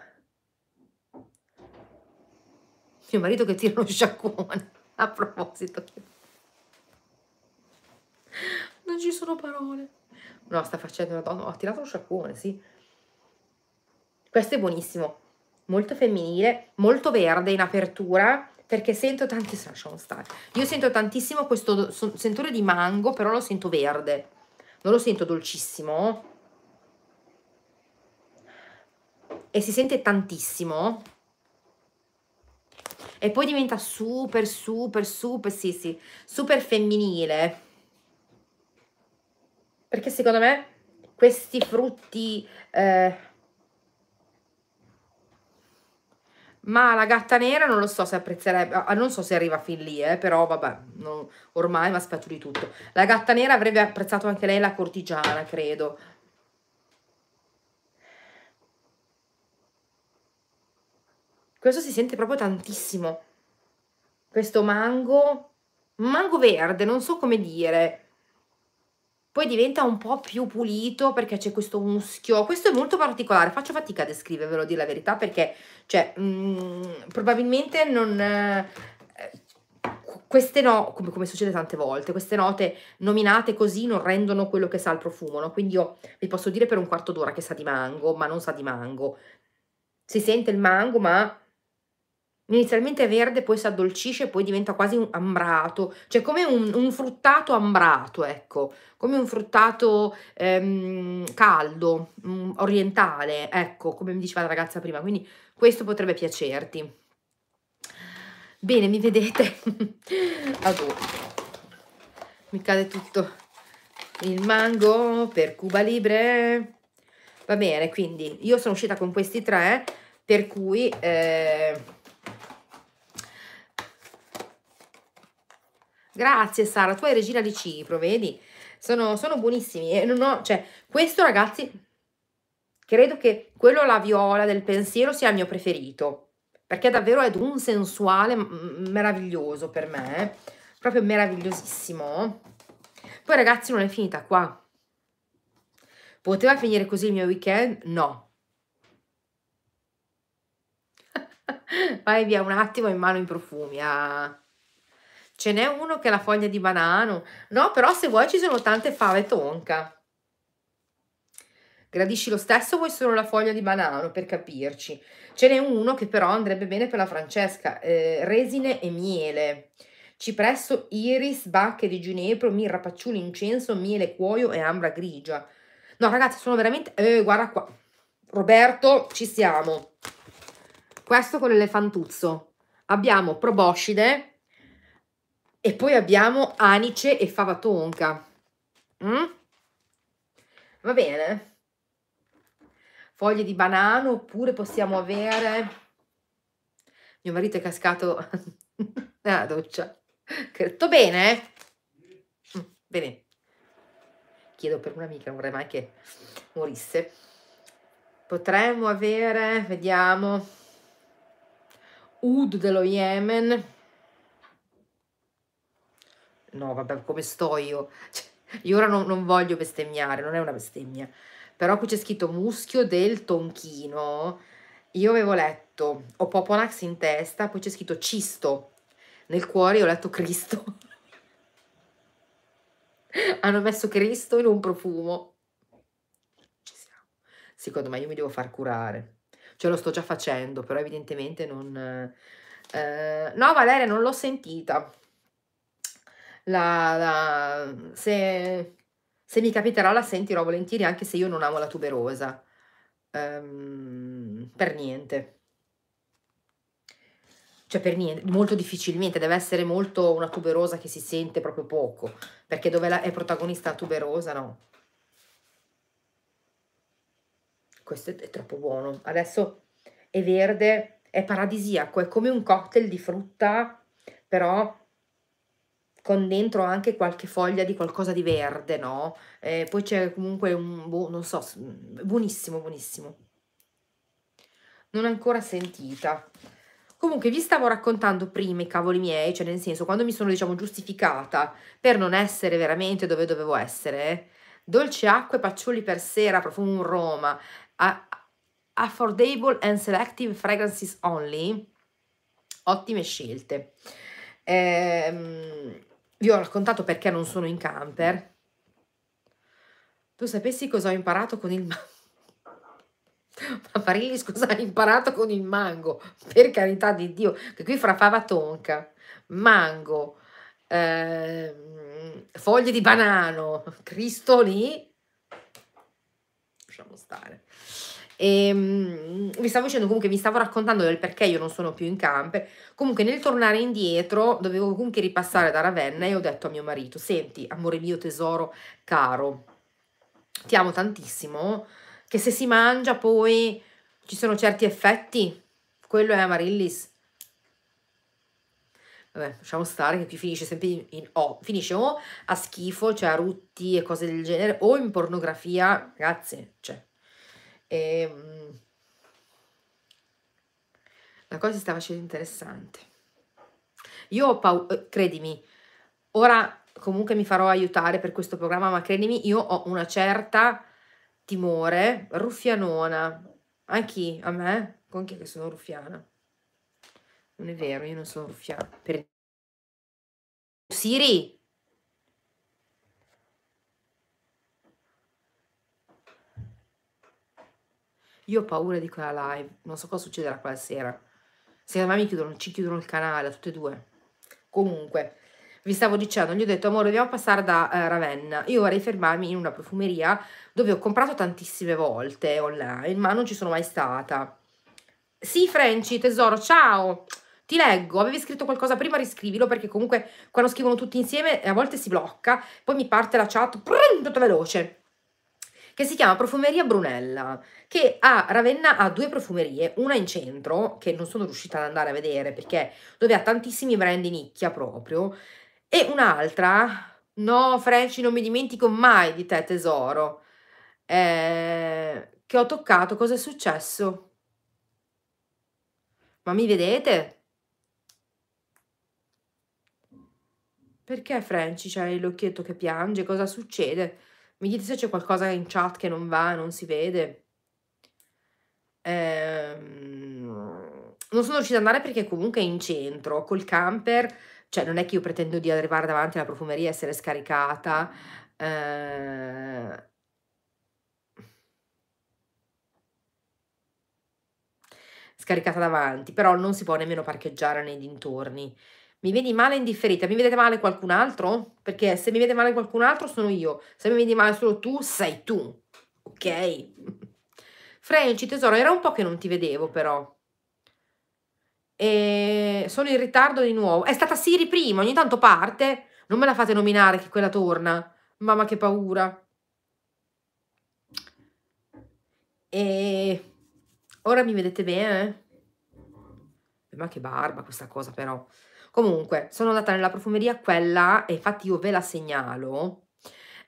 Mio marito che tira uno sciacquone, a proposito. Non ci sono parole. No, sta facendo una donna. Ho tirato un sciacquone, sì. Questo è buonissimo. Molto femminile, molto verde in apertura, perché sento tantissimo, lasciamo stare. Io sento tantissimo questo sentore di mango, però lo sento verde. Non lo sento dolcissimo. E si sente tantissimo. E poi diventa super, super, super, sì, sì, super femminile. Perché secondo me questi frutti... Eh... ma la gatta nera non lo so se apprezzerebbe, ah, non so se arriva fin lì, eh, però vabbè, non, ormai mi aspetto di tutto. La gatta nera avrebbe apprezzato anche lei la cortigiana, credo. Questo si sente proprio tantissimo. Questo mango, mango verde, non so come dire poi diventa un po' più pulito perché c'è questo muschio, questo è molto particolare, faccio fatica a descrivervelo, dire la verità, perché cioè, mh, mm, probabilmente non... Eh, queste no, come, come, succede tante volte, queste note nominate così non rendono quello che sa il profumo, no? Quindi io vi posso dire per un quarto d'ora che sa di mango, ma non sa di mango. Si sente il mango, ma inizialmente è verde, poi si addolcisce poi diventa quasi un ambrato, cioè come un, un fruttato ambrato, ecco, come un fruttato ehm, caldo, mh, mm, orientale, ecco, come mi diceva la ragazza prima, quindi questo potrebbe piacerti. Bene, mi vedete? allora, mi cade tutto il mango per Cuba Libre. Va bene, quindi io sono uscita con questi tre, per cui... Eh, Grazie Sara, tu hai regina di Cipro, vedi? Sono, sono buonissimi. Ho, cioè, questo ragazzi, credo che quello la viola del pensiero sia il mio preferito, perché davvero è un sensuale meraviglioso per me, eh. proprio meravigliosissimo. Poi ragazzi non è finita qua. Poteva finire così il mio weekend? No. Vai via un attimo in mano i profumi. Ah. Ce n'è uno che è la foglia di banano. No, però se vuoi ci sono tante fave tonca Gradisci lo stesso vuoi solo la foglia di banano per capirci? Ce n'è uno che però andrebbe bene per la Francesca, eh, resine e miele. Cipresso, iris, bacche di ginepro, mirra, pacciuli, incenso, miele, cuoio e ambra grigia. No ragazzi, sono veramente... Eh, guarda qua. Roberto, ci siamo. Questo con l'elefantuzzo. Abbiamo proboscide, e poi abbiamo anice e fava tonca. Mm? Va bene. Foglie di banano oppure possiamo avere... Mio marito è cascato nella doccia. Tutto bene? Eh? Mm, bene. Chiedo per un'amica, non vorrei mai che morisse. Potremmo avere, vediamo, Ud dello Yemen no vabbè come sto io, cioè, io ora non, non voglio bestemmiare, non è una bestemmia, però qui c'è scritto muschio del tonchino, io avevo letto, ho Poponax in testa, poi c'è scritto cisto, nel cuore io ho letto Cristo, hanno messo Cristo in un profumo, ci siamo, secondo me io mi devo far curare, Cioè lo sto già facendo, però evidentemente non... Eh, no Valeria, non l'ho sentita la, la, se, se, mi capiterà la sentirò volentieri anche se io non amo la tuberosa, um, per niente. Cioè per niente, molto difficilmente, deve essere molto una tuberosa che si sente proprio poco, perché dove la, è protagonista la tuberosa no. Questo è, è troppo buono. Adesso è verde, è paradisiaco, è come un cocktail di frutta, però con dentro anche qualche foglia di qualcosa di verde, no? Eh, poi c'è comunque un, boh, non so, buonissimo, buonissimo. Non ancora sentita. Comunque vi stavo raccontando prima i cavoli miei, cioè nel senso quando mi sono diciamo giustificata per non essere veramente dove dovevo essere, dolce acqua e paccioli per sera, profumo Roma, affordable and selective fragrances only, ottime scelte. Ehm, vi ho raccontato perché non sono in camper. Tu sapessi cosa ho imparato con il mango? Ma Parilli, scusa, ho imparato con il mango, per carità di Dio, che qui fra fava tonca, mango, eh, foglie di banano, Cristo lì, lasciamo stare. E, um, vi stavo dicendo comunque, vi stavo raccontando del perché io non sono più in campe. Comunque nel tornare indietro dovevo comunque ripassare da Ravenna e ho detto a mio marito, senti, amore mio tesoro caro, ti amo tantissimo, che se si mangia poi ci sono certi effetti, quello è Amarillis. Vabbè, lasciamo stare che qui finisce sempre in O, oh, finisce o a schifo, cioè a rutti e cose del genere, o in pornografia, ragazzi, cioè e, ehm, la cosa sta facendo interessante. Io ho paura, eh, credimi, ora comunque mi farò aiutare per questo programma, ma credimi, io ho una certa timore, ruffianona. A chi? A me? Con chi è che sono ruffiana? Non è vero, io non sono ruffiana. Per... Siri! Io ho paura di quella live, non so cosa succederà quella sera. Se me mi chiudono, ci chiudono il canale, tutte e due. Comunque, vi stavo dicendo, gli ho detto, amore, dobbiamo passare da eh, Ravenna. Io vorrei fermarmi in una profumeria dove ho comprato tantissime volte online, ma non ci sono mai stata. Sì, Franci, tesoro, ciao! Ti leggo, avevi scritto qualcosa prima, riscrivilo perché comunque quando scrivono tutti insieme a volte si blocca, poi mi parte la chat, prum, tutto veloce che si chiama Profumeria Brunella, che a Ravenna ha due profumerie, una in centro, che non sono riuscita ad andare a vedere perché dove ha tantissimi brand di nicchia proprio, e un'altra, no Franci non mi dimentico mai di te tesoro, eh, che ho toccato, cosa è successo? Ma mi vedete? Perché Franci c'hai l'occhietto che piange? Cosa succede? Mi dite se c'è qualcosa in chat che non va, non si vede. Ehm, non sono riuscita ad andare perché comunque in centro, col camper, cioè non è che io pretendo di arrivare davanti alla profumeria e essere scaricata. Ehm, scaricata davanti, però non si può nemmeno parcheggiare nei dintorni mi vedi male indifferita, mi vedete male qualcun altro? Perché se mi vede male qualcun altro sono io, se mi vedi male solo tu sei tu, ok? Frenci tesoro, era un po' che non ti vedevo però. E sono in ritardo di nuovo. È stata Siri prima, ogni tanto parte. Non me la fate nominare che quella torna. Mamma che paura. E ora mi vedete bene? Ma che barba questa cosa però. Comunque, sono andata nella profumeria quella, e infatti io ve la segnalo,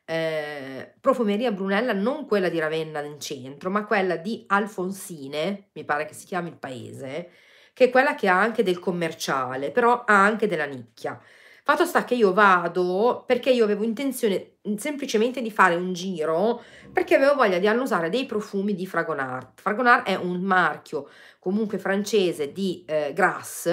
eh, profumeria Brunella, non quella di Ravenna in centro, ma quella di Alfonsine, mi pare che si chiami il paese, che è quella che ha anche del commerciale, però ha anche della nicchia. Fatto sta che io vado perché io avevo intenzione semplicemente di fare un giro perché avevo voglia di annusare dei profumi di Fragonard. Fragonard è un marchio comunque francese di eh, grass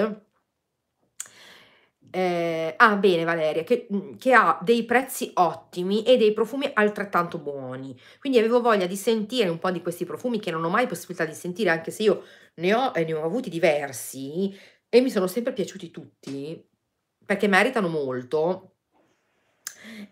eh, ah, bene Valeria, che, mm, che, ha dei prezzi ottimi e dei profumi altrettanto buoni. Quindi avevo voglia di sentire un po' di questi profumi che non ho mai possibilità di sentire, anche se io ne ho, eh, ne ho avuti diversi e mi sono sempre piaciuti tutti, perché meritano molto.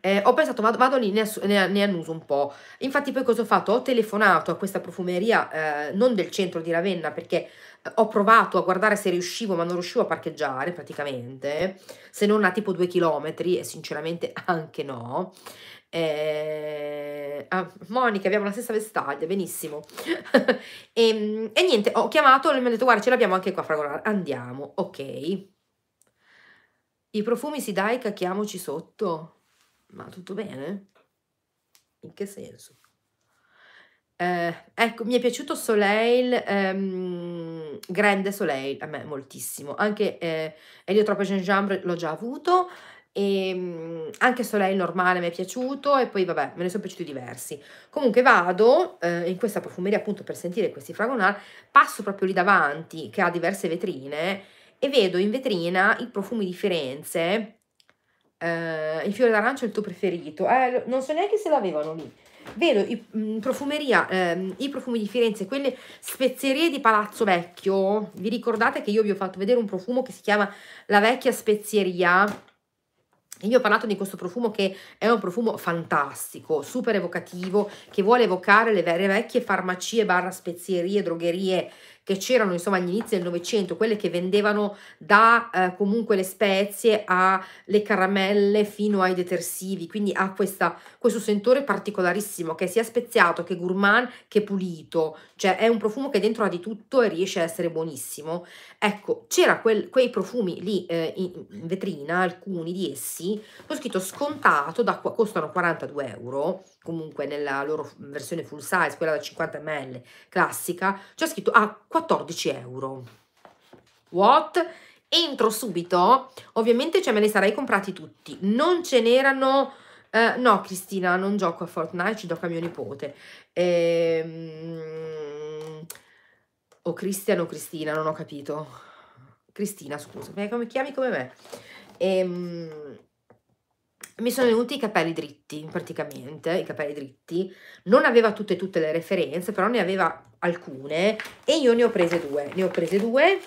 Eh, ho pensato, vado, vado lì, ne, ne, ne, annuso un po'. Infatti, poi cosa ho fatto? Ho telefonato a questa profumeria, eh, non del centro di Ravenna, perché ho provato a guardare se riuscivo, ma non riuscivo a parcheggiare praticamente, se non a tipo due chilometri, e sinceramente anche no. Eh, ah, Monica, abbiamo la stessa vestaglia, benissimo. e, ehm, e, niente, ho chiamato mi hanno detto, guarda, ce l'abbiamo anche qua, Fragolare, andiamo, ok. I profumi si dai, cacchiamoci sotto. Ma tutto bene? In che senso? Eh, ecco, mi è piaciuto Soleil, ehm, Grande Soleil, a me moltissimo. Anche eh, Eliotropo Gingembre l'ho già avuto, e ehm, anche Soleil normale mi è piaciuto e poi vabbè me ne sono piaciuti diversi comunque vado eh, in questa profumeria appunto per sentire questi fragonard passo proprio lì davanti che ha diverse vetrine e vedo in vetrina i profumi di Firenze eh, il fiore d'arancio è il tuo preferito eh, non so neanche se l'avevano lì Vedo i, mh, mm, profumeria, ehm, i profumi di Firenze, quelle spezierie di Palazzo Vecchio. Vi ricordate che io vi ho fatto vedere un profumo che si chiama La Vecchia Spezieria? Io ho parlato di questo profumo che è un profumo fantastico, super evocativo, che vuole evocare le vere vecchie farmacie, barra spezierie, drogherie che c'erano insomma agli inizi del Novecento, quelle che vendevano da eh, comunque le spezie alle caramelle fino ai detersivi, quindi ha questa, questo sentore particolarissimo che sia speziato che gourmand che pulito, cioè è un profumo che dentro ha di tutto e riesce a essere buonissimo. Ecco, c'era quei profumi lì eh, in, in vetrina, alcuni di essi, ho scritto scontato, da, costano 42 euro comunque nella loro versione full size, quella da 50 ml classica, c'è scritto a ah, 14 euro. What? Entro subito, ovviamente cioè, me ne sarei comprati tutti, non ce n'erano... Eh, no Cristina, non gioco a Fortnite, ci gioco a mio nipote. Ehm... O Cristian o Cristina, non ho capito. Cristina, scusa, mi chiami come me? Ehm mi sono venuti i capelli dritti, praticamente, i capelli dritti. Non aveva tutte tutte le referenze, però ne aveva alcune e io ne ho prese due, ne ho prese due.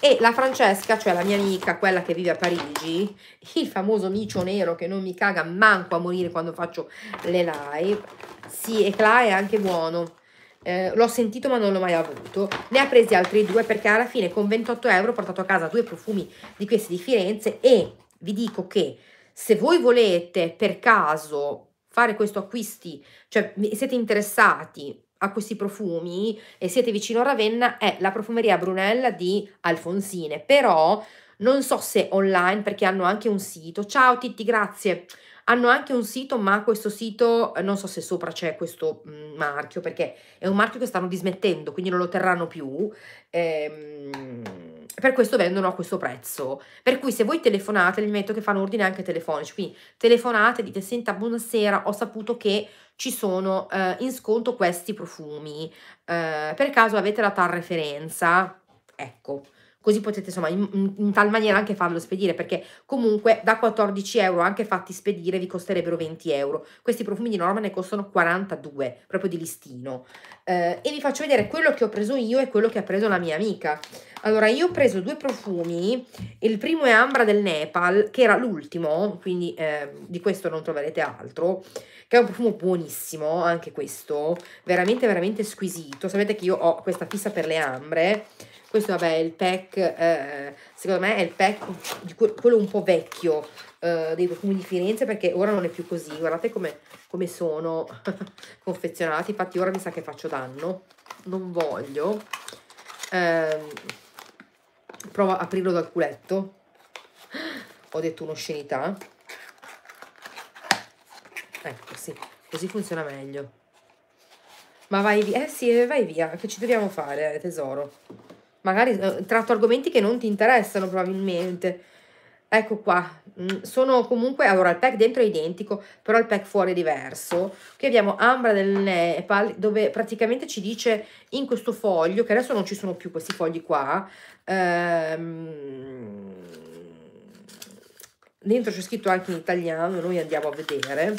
E la Francesca, cioè la mia amica, quella che vive a Parigi, il famoso micio nero che non mi caga manco a morire quando faccio le live. Sì, e Cla è anche buono. Eh, l'ho sentito ma non l'ho mai avuto ne ha presi altri due perché alla fine con 28 euro ho portato a casa due profumi di questi di Firenze e vi dico che se voi volete per caso fare questo acquisti, cioè siete interessati a questi profumi e siete vicino a Ravenna, è la profumeria Brunella di Alfonsine, però non so se online perché hanno anche un sito. Ciao Titti, grazie. Hanno anche un sito, ma questo sito non so se sopra c'è questo mm, marchio perché è un marchio che stanno dismettendo, quindi non lo terranno più. Ehm per questo vendono a questo prezzo. Per cui se voi telefonate, vi metto che fanno ordine anche telefonici, quindi telefonate, dite senta buonasera, ho saputo che ci sono eh, in sconto questi profumi, eh, per caso avete la tal referenza? Ecco, così potete insomma in, in, tal maniera anche farlo spedire perché comunque da 14 euro anche fatti spedire vi costerebbero 20 euro questi profumi di norma ne costano 42 proprio di listino eh, e vi faccio vedere quello che ho preso io e quello che ha preso la mia amica allora io ho preso due profumi il primo è Ambra del Nepal che era l'ultimo quindi eh, di questo non troverete altro che è un profumo buonissimo anche questo veramente veramente squisito sapete che io ho questa fissa per le ambre questo vabbè è il pack, eh, secondo me è il pack, quello un po' vecchio eh, dei profumi di Firenze perché ora non è più così. Guardate come, come sono confezionati, infatti ora mi sa che faccio danno. Non voglio. Eh, provo a aprirlo dal culetto. Ho detto un'oscenità. Ecco, sì, così funziona meglio. Ma vai via, eh sì, vai via, che ci dobbiamo fare, tesoro? magari eh, tratto argomenti che non ti interessano probabilmente. Ecco qua, mm, sono comunque, allora il pack dentro è identico, però il pack fuori è diverso. Qui abbiamo Ambra del Nepal, dove praticamente ci dice in questo foglio, che adesso non ci sono più questi fogli qua, ehm, dentro c'è scritto anche in italiano, noi andiamo a vedere,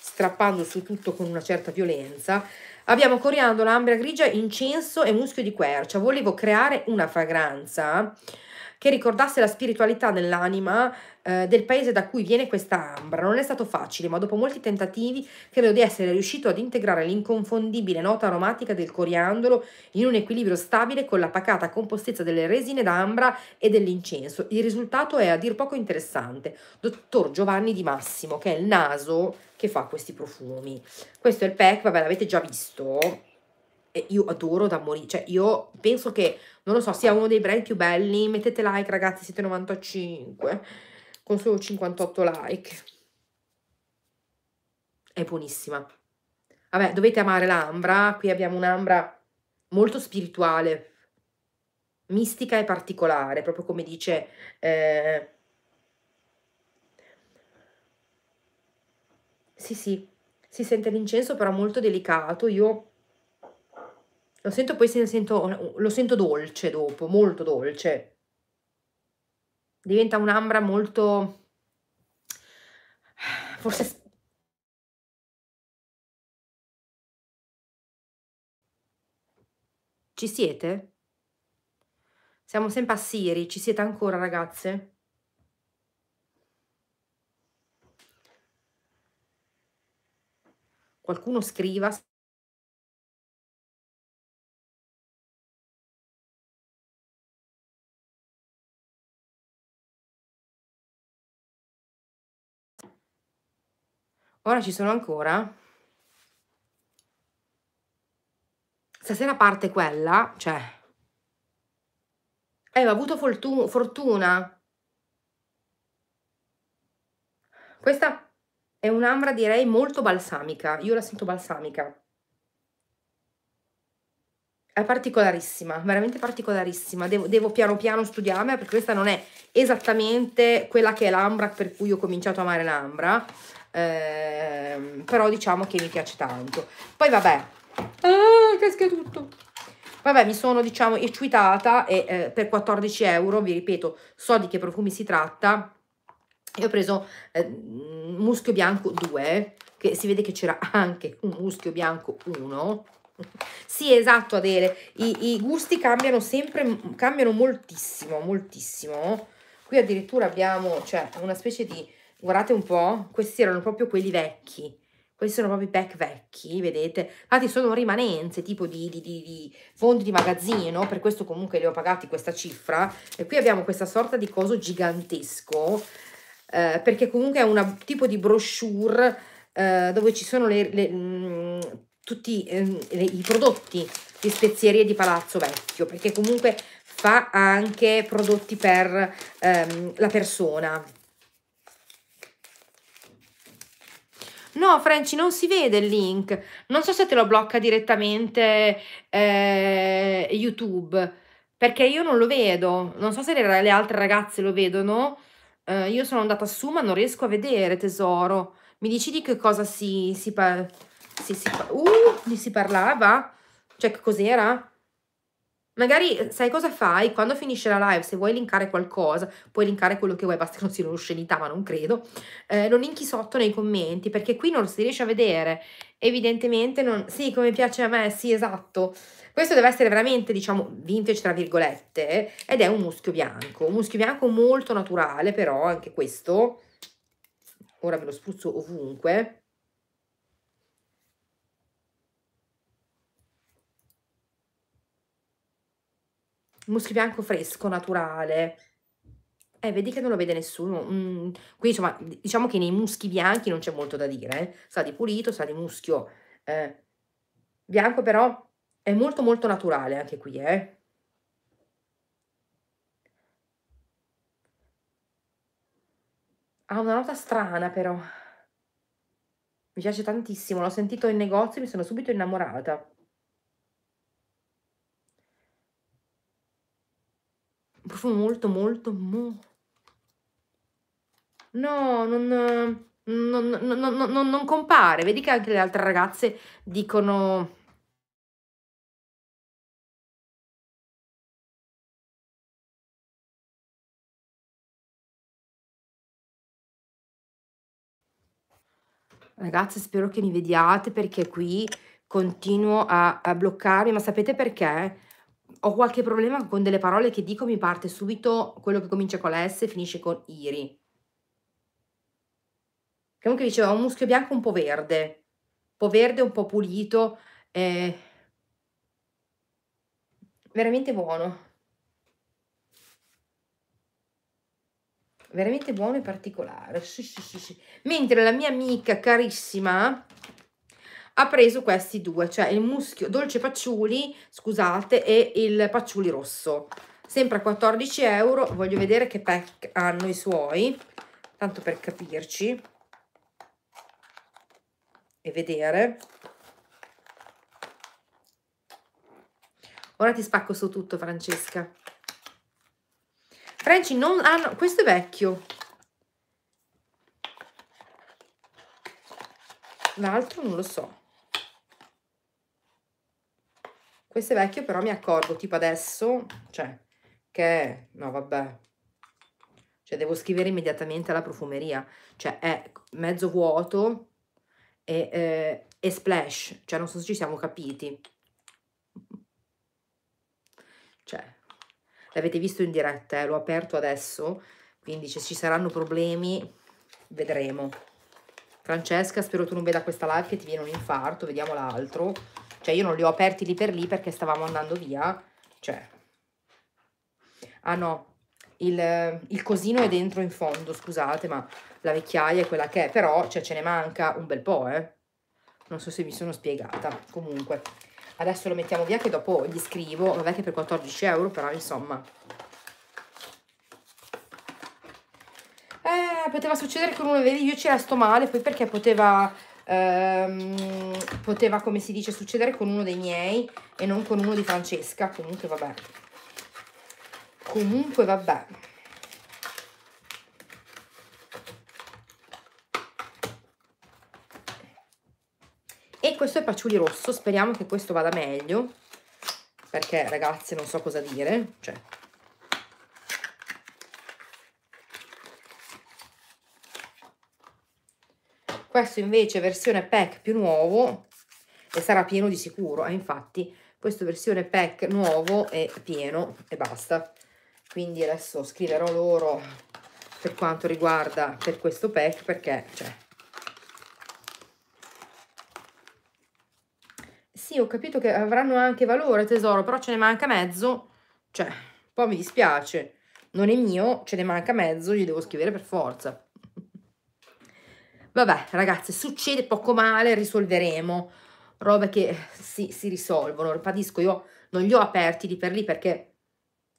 strappando su tutto con una certa violenza, Abbiamo coriandolo, ambra grigia, incenso e muschio di quercia. Volevo creare una fragranza che ricordasse la spiritualità dell'anima eh, del paese da cui viene questa ambra. Non è stato facile, ma dopo molti tentativi credo di essere riuscito ad integrare l'inconfondibile nota aromatica del coriandolo in un equilibrio stabile con la pacata compostezza delle resine d'ambra e dell'incenso. Il risultato è a dir poco interessante. Dottor Giovanni Di Massimo, che è il naso che fa questi profumi. Questo è il pack, vabbè l'avete già visto, e io adoro da morire, cioè io penso che, non lo so, sia uno dei brand più belli, mettete like ragazzi, siete 95, con solo 58 like. È buonissima. Vabbè, dovete amare l'ambra, qui abbiamo un'ambra molto spirituale, mistica e particolare, proprio come dice... Eh, Sì, sì, si sente l'incenso però molto delicato, io lo sento poi se sento, lo sento dolce dopo, molto dolce. Diventa un'ambra molto... forse... Ci siete? Siamo sempre a Siri, ci siete ancora ragazze? qualcuno scriva Ora ci sono ancora. Stasera parte quella, cioè... Eh, ho avuto fortuna. Questa è un'ambra direi molto balsamica, io la sento balsamica. È particolarissima, veramente particolarissima, devo, devo piano piano studiarmela perché questa non è esattamente quella che è l'ambra per cui ho cominciato a amare l'ambra, eh, però diciamo che mi piace tanto. Poi vabbè, ah, casca tutto. Vabbè, mi sono, diciamo, eccitata e eh, per 14 euro, vi ripeto, so di che profumi si tratta, e ho preso eh, muschio bianco 2 che si vede che c'era anche un muschio bianco 1 sì esatto Adele I, i gusti cambiano sempre cambiano moltissimo moltissimo qui addirittura abbiamo cioè una specie di guardate un po' questi erano proprio quelli vecchi questi sono proprio i pack vecchi, vedete? Infatti sono rimanenze tipo di, di, di, di, fondi di magazzino, per questo comunque li ho pagati questa cifra. E qui abbiamo questa sorta di coso gigantesco eh, perché comunque è un tipo di brochure eh, dove ci sono le, le, mh, mm, tutti eh, le, i prodotti di spezierie di Palazzo Vecchio, perché comunque fa anche prodotti per ehm, la persona. No, Franci, non si vede il link. Non so se te lo blocca direttamente eh, YouTube, perché io non lo vedo. Non so se le, le altre ragazze lo vedono. Eh, io sono andata su ma non riesco a vedere, tesoro. Mi dici di che cosa si, si, par si, si, uh, si parlava? Cioè, che cos'era? Magari eh, sai cosa fai? Quando finisce la live, se vuoi linkare qualcosa, puoi linkare quello che vuoi, basta che non sia un'oscenità, ma non credo. Eh, lo linki sotto nei commenti, perché qui non si riesce a vedere. Evidentemente non... Sì, come piace a me, sì, esatto. Questo deve essere veramente, diciamo, vintage tra virgolette, ed è un muschio bianco. Un muschio bianco molto naturale, però, anche questo. Ora ve lo spruzzo ovunque. muschio bianco fresco, naturale. Eh, vedi che non lo vede nessuno. Mm, qui, insomma, diciamo che nei muschi bianchi non c'è molto da dire. Eh. Sa di pulito, sa di muschio eh. bianco, però è molto molto naturale anche qui, eh. Ha una nota strana, però. Mi piace tantissimo, l'ho sentito in negozio e mi sono subito innamorata. profumo molto molto molto no non non, non, non, non compare vedi che anche le altre ragazze dicono Ragazze, spero che mi vediate perché qui continuo a, a bloccarmi, ma sapete perché? ho qualche problema con delle parole che dico mi parte subito quello che comincia con la S e finisce con iri. Comunque diceva un muschio bianco un po' verde, un po' verde, un po' pulito, eh, veramente buono. Veramente buono e particolare, sì, sì, sì, sì. Mentre la mia amica carissima, ha preso questi due, cioè il muschio dolce paciuli, scusate, e il paciuli rosso. Sempre a 14 euro, voglio vedere che pack hanno i suoi, tanto per capirci e vedere. Ora ti spacco su tutto, Francesca. Franci non hanno... Questo è vecchio. L'altro non lo so. Questo è vecchio, però mi accorgo, tipo adesso, cioè, che, no vabbè, cioè devo scrivere immediatamente alla profumeria, cioè è mezzo vuoto e, eh, e splash, cioè non so se ci siamo capiti. Cioè, l'avete visto in diretta, eh? l'ho aperto adesso, quindi se ci saranno problemi vedremo. Francesca, spero tu non veda questa live che ti viene un infarto, vediamo l'altro. Cioè io non li ho aperti lì per lì perché stavamo andando via. Cioè... Ah no, il, il, cosino è dentro in fondo, scusate, ma la vecchiaia è quella che è. Però cioè, ce ne manca un bel po', eh. Non so se mi sono spiegata. Comunque, adesso lo mettiamo via che dopo gli scrivo. Vabbè che per 14 euro, però insomma... Eh, poteva succedere che uno vedi io ci resto male, poi perché poteva ehm, poteva, come si dice, succedere con uno dei miei e non con uno di Francesca, comunque vabbè. Comunque vabbè. E questo è Paciuli Rosso, speriamo che questo vada meglio, perché ragazzi non so cosa dire, cioè Questo invece versione pack più nuovo e sarà pieno di sicuro, e eh, infatti questo versione pack nuovo è pieno e basta. Quindi adesso scriverò loro per quanto riguarda per questo pack perché cioè, sì, ho capito che avranno anche valore tesoro, però ce ne manca mezzo, cioè, poi mi dispiace, non è mio, ce ne manca mezzo, gli devo scrivere per forza. Vabbè, ragazze, succede poco male, risolveremo. Robe che eh, si, si risolvono. Ripadisco, io non li ho aperti di per lì perché,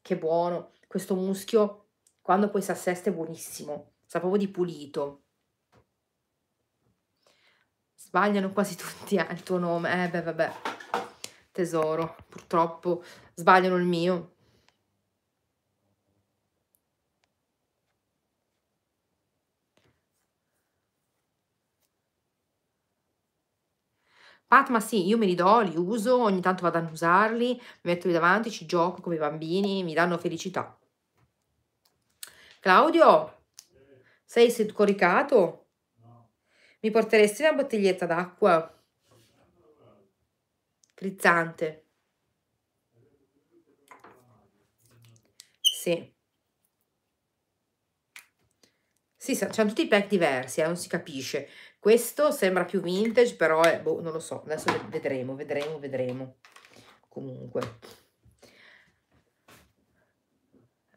che buono, questo muschio quando poi si assesta è buonissimo. Sa proprio di pulito. Sbagliano quasi tutti eh, il tuo nome. Eh, beh, vabbè, tesoro, purtroppo sbagliano il mio. Pat, ma sì, io me li do, li uso, ogni tanto vado a usarli, mi metto lì davanti, ci gioco come i bambini, mi danno felicità. Claudio, sei coricato? Mi porteresti una bottiglietta d'acqua? Frizzante. Sì. Sì, c'hanno tutti i pack diversi, eh, non si capisce. Questo sembra più vintage, però è, boh, non lo so, adesso vedremo, vedremo, vedremo. Comunque.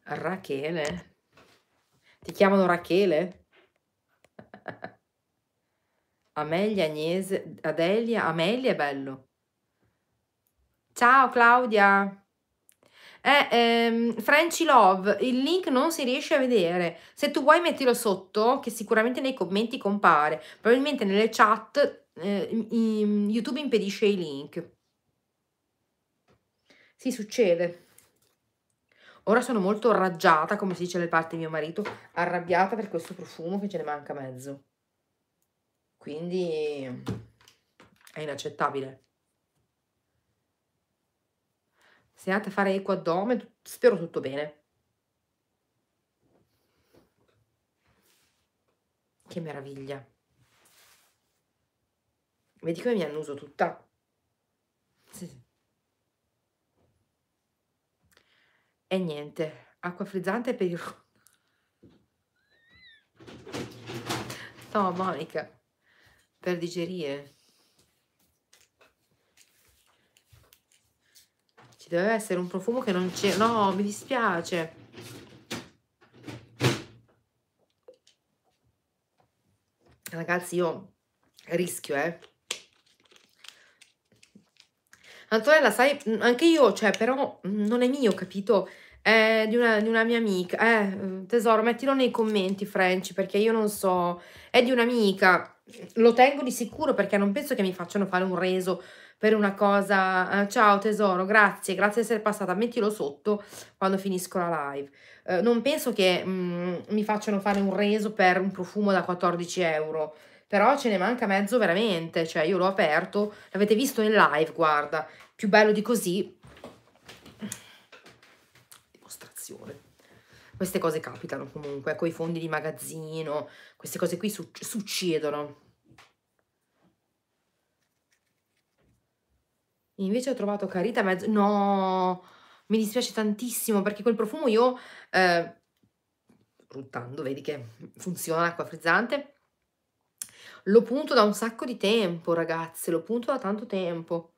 Rachele? Ti chiamano Rachele? Amelia, Agnese, Adelia, Amelia è bello. Ciao Claudia! è ehm, Frenchy Love, il link non si riesce a vedere. Se tu vuoi mettilo sotto, che sicuramente nei commenti compare, probabilmente nelle chat eh, YouTube impedisce i link. Si succede. Ora sono molto raggiata, come si dice nel parte di mio marito, arrabbiata per questo profumo che ce ne manca mezzo. Quindi è inaccettabile. Se andate a fare eco addome, spero tutto bene. Che meraviglia. Vedi come mi annuso tutta. Sì, sì. E niente, acqua frizzante per il... No, Monica, per digerire. Ci doveva essere un profumo che non c'è. No, mi dispiace. Ragazzi, io rischio, eh. Antonella, sai, anche io, cioè, però mm, non è mio, capito? È di una, di una mia amica. Eh, mm, tesoro, mettilo nei commenti, French, perché io non so. È di un'amica. Lo tengo di sicuro perché non penso che mi facciano fare un reso per una cosa, eh, ciao tesoro, grazie, grazie di essere passata, mettilo sotto quando finisco la live. Eh, non penso che mh, mm, mi facciano fare un reso per un profumo da 14 euro, però ce ne manca mezzo veramente, cioè io l'ho aperto, l'avete visto in live, guarda, più bello di così. Dimostrazione queste cose capitano comunque, con i fondi di magazzino, queste cose qui succedono. Invece ho trovato Carita mezzo... No, mi dispiace tantissimo perché quel profumo io, eh, ruttando, vedi che funziona acqua frizzante, lo punto da un sacco di tempo, ragazze, lo punto da tanto tempo.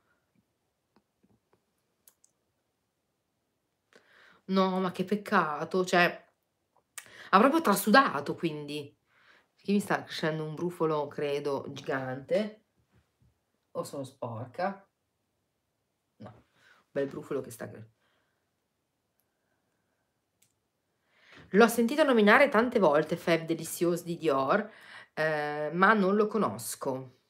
No, ma che peccato, cioè, ha proprio trasudato, quindi. Perché mi sta crescendo un brufolo, credo, gigante. O oh, sono sporca bel brufolo che sta... L'ho sentito nominare tante volte Fab Delicious di Dior, eh, ma non lo conosco.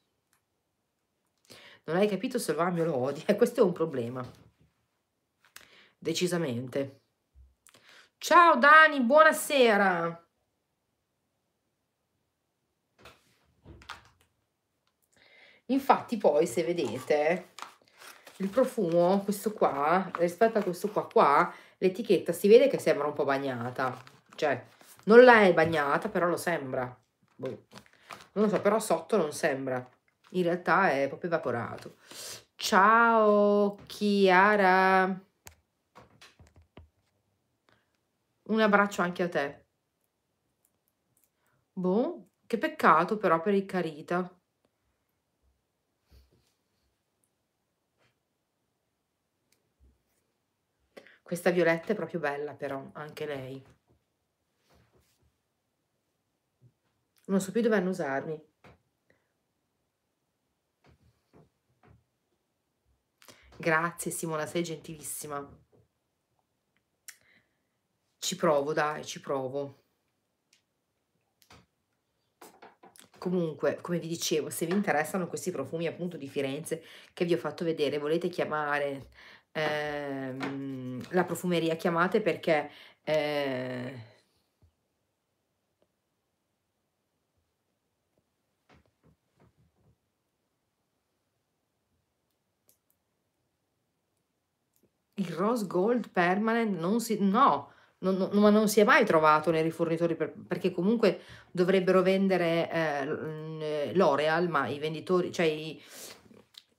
Non hai capito se Solvamio lo odia? E questo è un problema. Decisamente. Ciao Dani, buonasera. Infatti poi se vedete il profumo, questo qua, rispetto a questo qua, qua, l'etichetta si vede che sembra un po' bagnata. Cioè, non la è bagnata, però lo sembra. Boh. Non lo so, però sotto non sembra. In realtà è proprio evaporato. Ciao Chiara. Un abbraccio anche a te. Boh, che peccato però per il Carita. Questa violetta è proprio bella però, anche lei. Non so più dove annusarmi. Grazie Simona, sei gentilissima. Ci provo, dai, ci provo. Comunque, come vi dicevo, se vi interessano questi profumi appunto di Firenze che vi ho fatto vedere, volete chiamare Ehm, la profumeria, chiamate perché... Eh, il rose gold permanent non si... no, ma non, non, non si è mai trovato nei rifornitori per, perché comunque dovrebbero vendere eh, l'Oreal, ma i venditori, cioè i,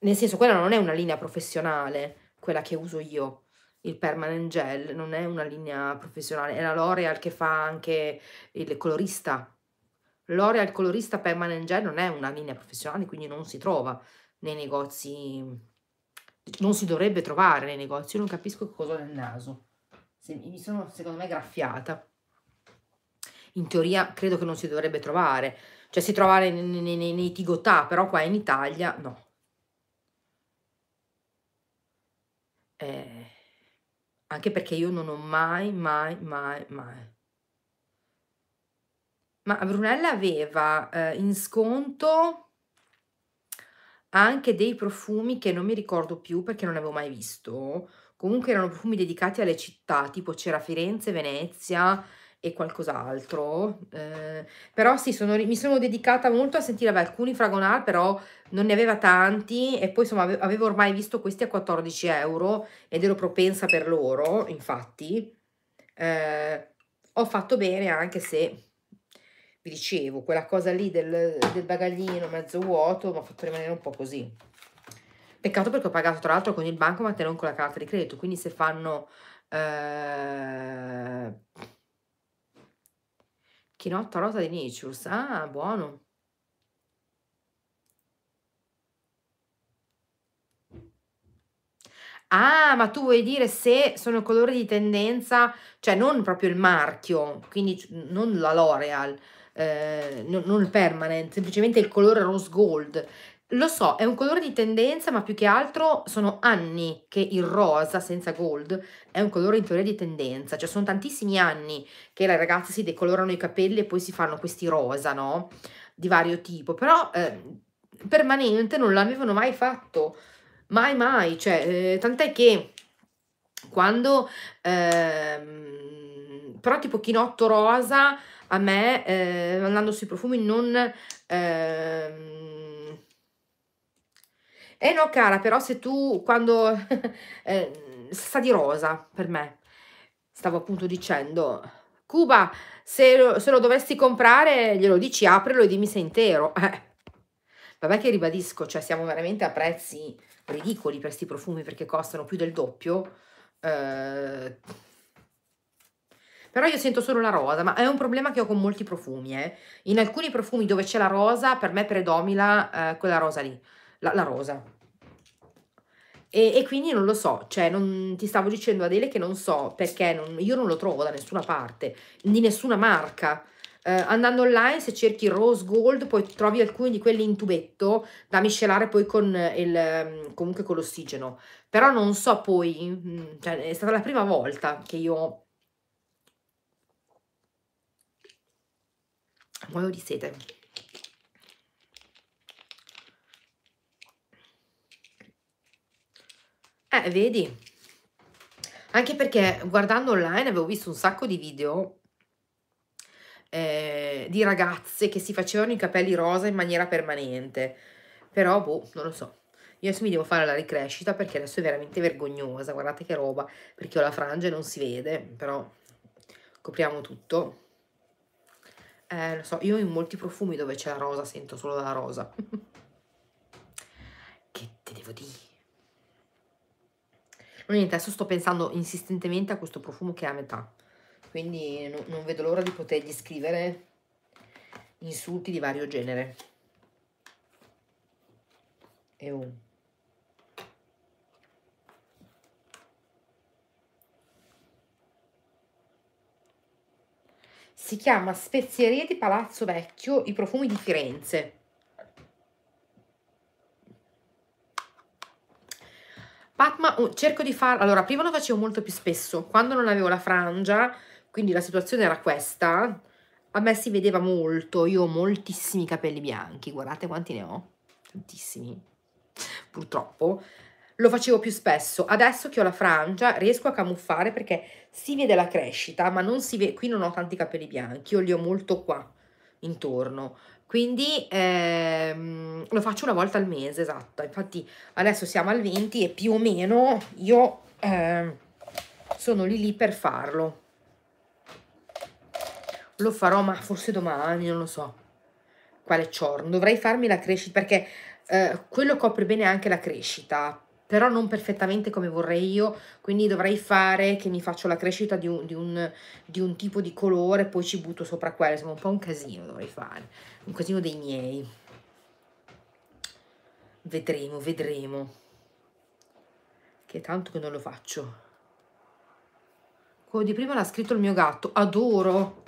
nel senso quella non è una linea professionale, quella che uso io, il Permanent Gel, non è una linea professionale, è la L'Oreal che fa anche il colorista. L'Oreal colorista Permanent Gel non è una linea professionale, quindi non si trova nei negozi, non si dovrebbe trovare nei negozi, io non capisco cosa ho nel naso. Se, mi sono secondo me graffiata. In teoria credo che non si dovrebbe trovare, cioè si trova nei, nei, nei, nei Tigotà, però qua in Italia no Eh, anche perché io non ho mai, mai, mai, mai. Ma Brunella aveva eh, in sconto anche dei profumi che non mi ricordo più perché non avevo mai visto. Comunque erano profumi dedicati alle città, tipo c'era Firenze, Venezia, e qualcos'altro, eh, però sì, sono, mi sono dedicata molto a sentire beh, alcuni Fragonard, però non ne aveva tanti e poi insomma avevo ormai visto questi a 14 euro ed ero propensa per loro, infatti eh, ho fatto bene anche se vi dicevo, quella cosa lì del, del bagaglino mezzo vuoto mi ha fatto rimanere un po' così. Peccato perché ho pagato tra l'altro con il banco ma te non con la carta di credito, quindi se fanno... Eh, Chinotto rosa di Nicius. Ah, buono. Ah, ma tu vuoi dire se sono colori di tendenza, cioè non proprio il marchio, quindi non la L'Oreal, eh, non, non il permanent, semplicemente il colore rose gold, lo so, è un colore di tendenza, ma più che altro sono anni che il rosa senza gold è un colore in teoria di tendenza, cioè sono tantissimi anni che le ragazze si decolorano i capelli e poi si fanno questi rosa, no? Di vario tipo, però eh, permanente non l'avevano mai fatto, mai mai, cioè eh, tant'è che quando eh, però tipo chinotto rosa a me eh, andando sui profumi non ehm, eh no, cara, però se tu quando... eh, sa di rosa per me. Stavo appunto dicendo, Cuba, se, se lo dovessi comprare, glielo dici, aprilo e dimmi se è intero. Eh. Vabbè che ribadisco, cioè siamo veramente a prezzi ridicoli per questi profumi perché costano più del doppio. Eh, però io sento solo la rosa, ma è un problema che ho con molti profumi. Eh. In alcuni profumi dove c'è la rosa, per me predomina eh, quella rosa lì la, la rosa. E, e, quindi non lo so, cioè non, ti stavo dicendo Adele che non so perché non, io non lo trovo da nessuna parte, di nessuna marca. Eh, andando online, se cerchi Rose Gold, poi trovi alcuni di quelli in tubetto da miscelare poi con, il, ehm, comunque con l'ossigeno. Però non so poi, mm, cioè, è stata la prima volta che io muoio di sete. Eh, vedi. Anche perché guardando online avevo visto un sacco di video eh, di ragazze che si facevano i capelli rosa in maniera permanente. Però, boh, non lo so. Io adesso mi devo fare la ricrescita perché adesso è veramente vergognosa. Guardate che roba, perché ho la frangia e non si vede, però copriamo tutto. Eh, lo so, io in molti profumi dove c'è la rosa sento solo la rosa. che te devo dire? niente, adesso sto pensando insistentemente a questo profumo che è a metà, quindi no, non vedo l'ora di potergli scrivere insulti di vario genere. E un... Oh. si chiama Spezieria di Palazzo Vecchio, i profumi di Firenze. Patma, oh, cerco di farlo, allora prima lo facevo molto più spesso, quando non avevo la frangia, quindi la situazione era questa, a me si vedeva molto, io ho moltissimi capelli bianchi, guardate quanti ne ho, tantissimi, purtroppo, lo facevo più spesso, adesso che ho la frangia riesco a camuffare perché si vede la crescita, ma non si vede, qui non ho tanti capelli bianchi, io li ho molto qua intorno, quindi ehm, lo faccio una volta al mese, esatto. Infatti adesso siamo al 20 e più o meno io ehm, sono lì lì per farlo. Lo farò, ma forse domani, non lo so. Quale giorno? Dovrei farmi la crescita perché eh, quello copre bene anche la crescita però non perfettamente come vorrei io, quindi dovrei fare che mi faccio la crescita di un, di un, di un tipo di colore, poi ci butto sopra quello, insomma un po' un casino dovrei fare, un casino dei miei. Vedremo, vedremo, che tanto che non lo faccio. Quello di prima l'ha scritto il mio gatto, adoro.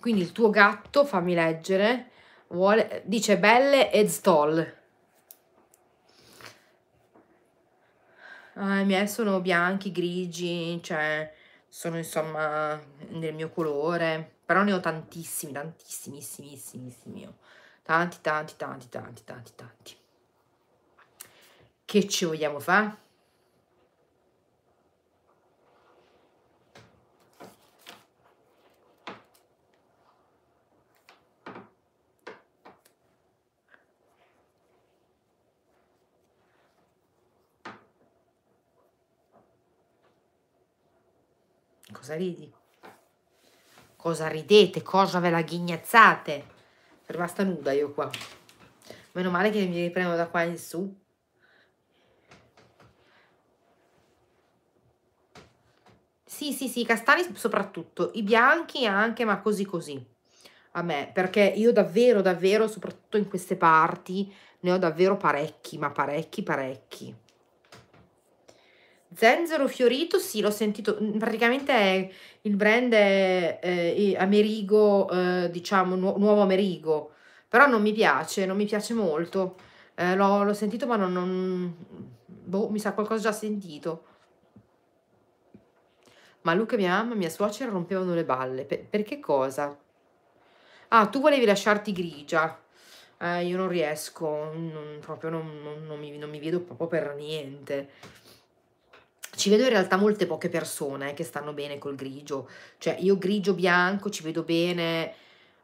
Quindi il tuo gatto, fammi leggere, vuole, dice belle e stall Eh, I miei sono bianchi, grigi, cioè sono insomma nel mio colore, però ne ho tantissimi, tantissimissimissimi, oh. tanti, tanti, tanti, tanti, tanti, tanti. Che ci vogliamo fare? cosa ridi? Cosa ridete? Cosa ve È Rimasta nuda io qua. Meno male che mi riprendo da qua in su. Sì, sì, sì, i castani soprattutto, i bianchi anche, ma così così. A me, perché io davvero, davvero, soprattutto in queste parti, ne ho davvero parecchi, ma parecchi, parecchi. Zenzero fiorito, sì, l'ho sentito, praticamente è, il brand è, eh, Amerigo, eh, diciamo, nu nuovo Amerigo, però non mi piace, non mi piace molto, eh, l'ho, sentito ma non, non, boh, mi sa qualcosa già sentito. Ma Luca e mia mamma mia suocera rompevano le balle, per, per che cosa? Ah, tu volevi lasciarti grigia, eh, io non riesco, non, proprio non mi, non mi vedo proprio per niente. Ci vedo in realtà molte poche persone eh, che stanno bene col grigio, cioè io grigio bianco ci vedo bene,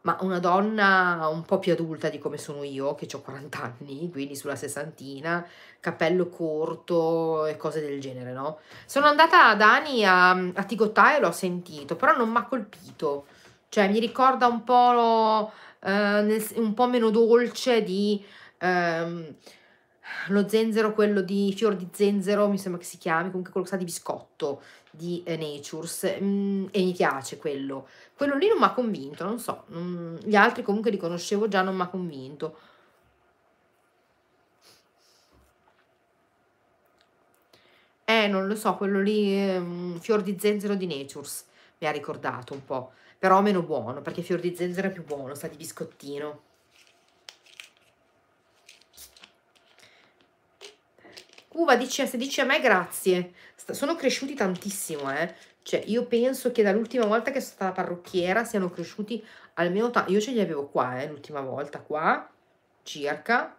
ma una donna un po' più adulta di come sono io, che ho 40 anni, quindi sulla sessantina, capello corto e cose del genere, no? Sono andata ad Ani a, a Tigottà e l'ho sentito, però non mi ha colpito, cioè mi ricorda un po', lo, eh, nel, un po' meno dolce di... Ehm, lo zenzero, quello di fior di zenzero, mi sembra che si chiami, comunque quello che sa di biscotto di eh, Natures mm, e mi piace quello. Quello lì non mi ha convinto, non so, mm, gli altri comunque li conoscevo già, non mi ha convinto. Eh, non lo so, quello lì, eh, fior di zenzero di Natures, mi ha ricordato un po', però meno buono, perché fior di zenzero è più buono, sa di biscottino. Uva DCS dice a me grazie. sono cresciuti tantissimo, eh. Cioè, io penso che dall'ultima volta che sono stata parrucchiera siano cresciuti almeno tanto. Io ce li avevo qua, eh, l'ultima volta, qua, circa.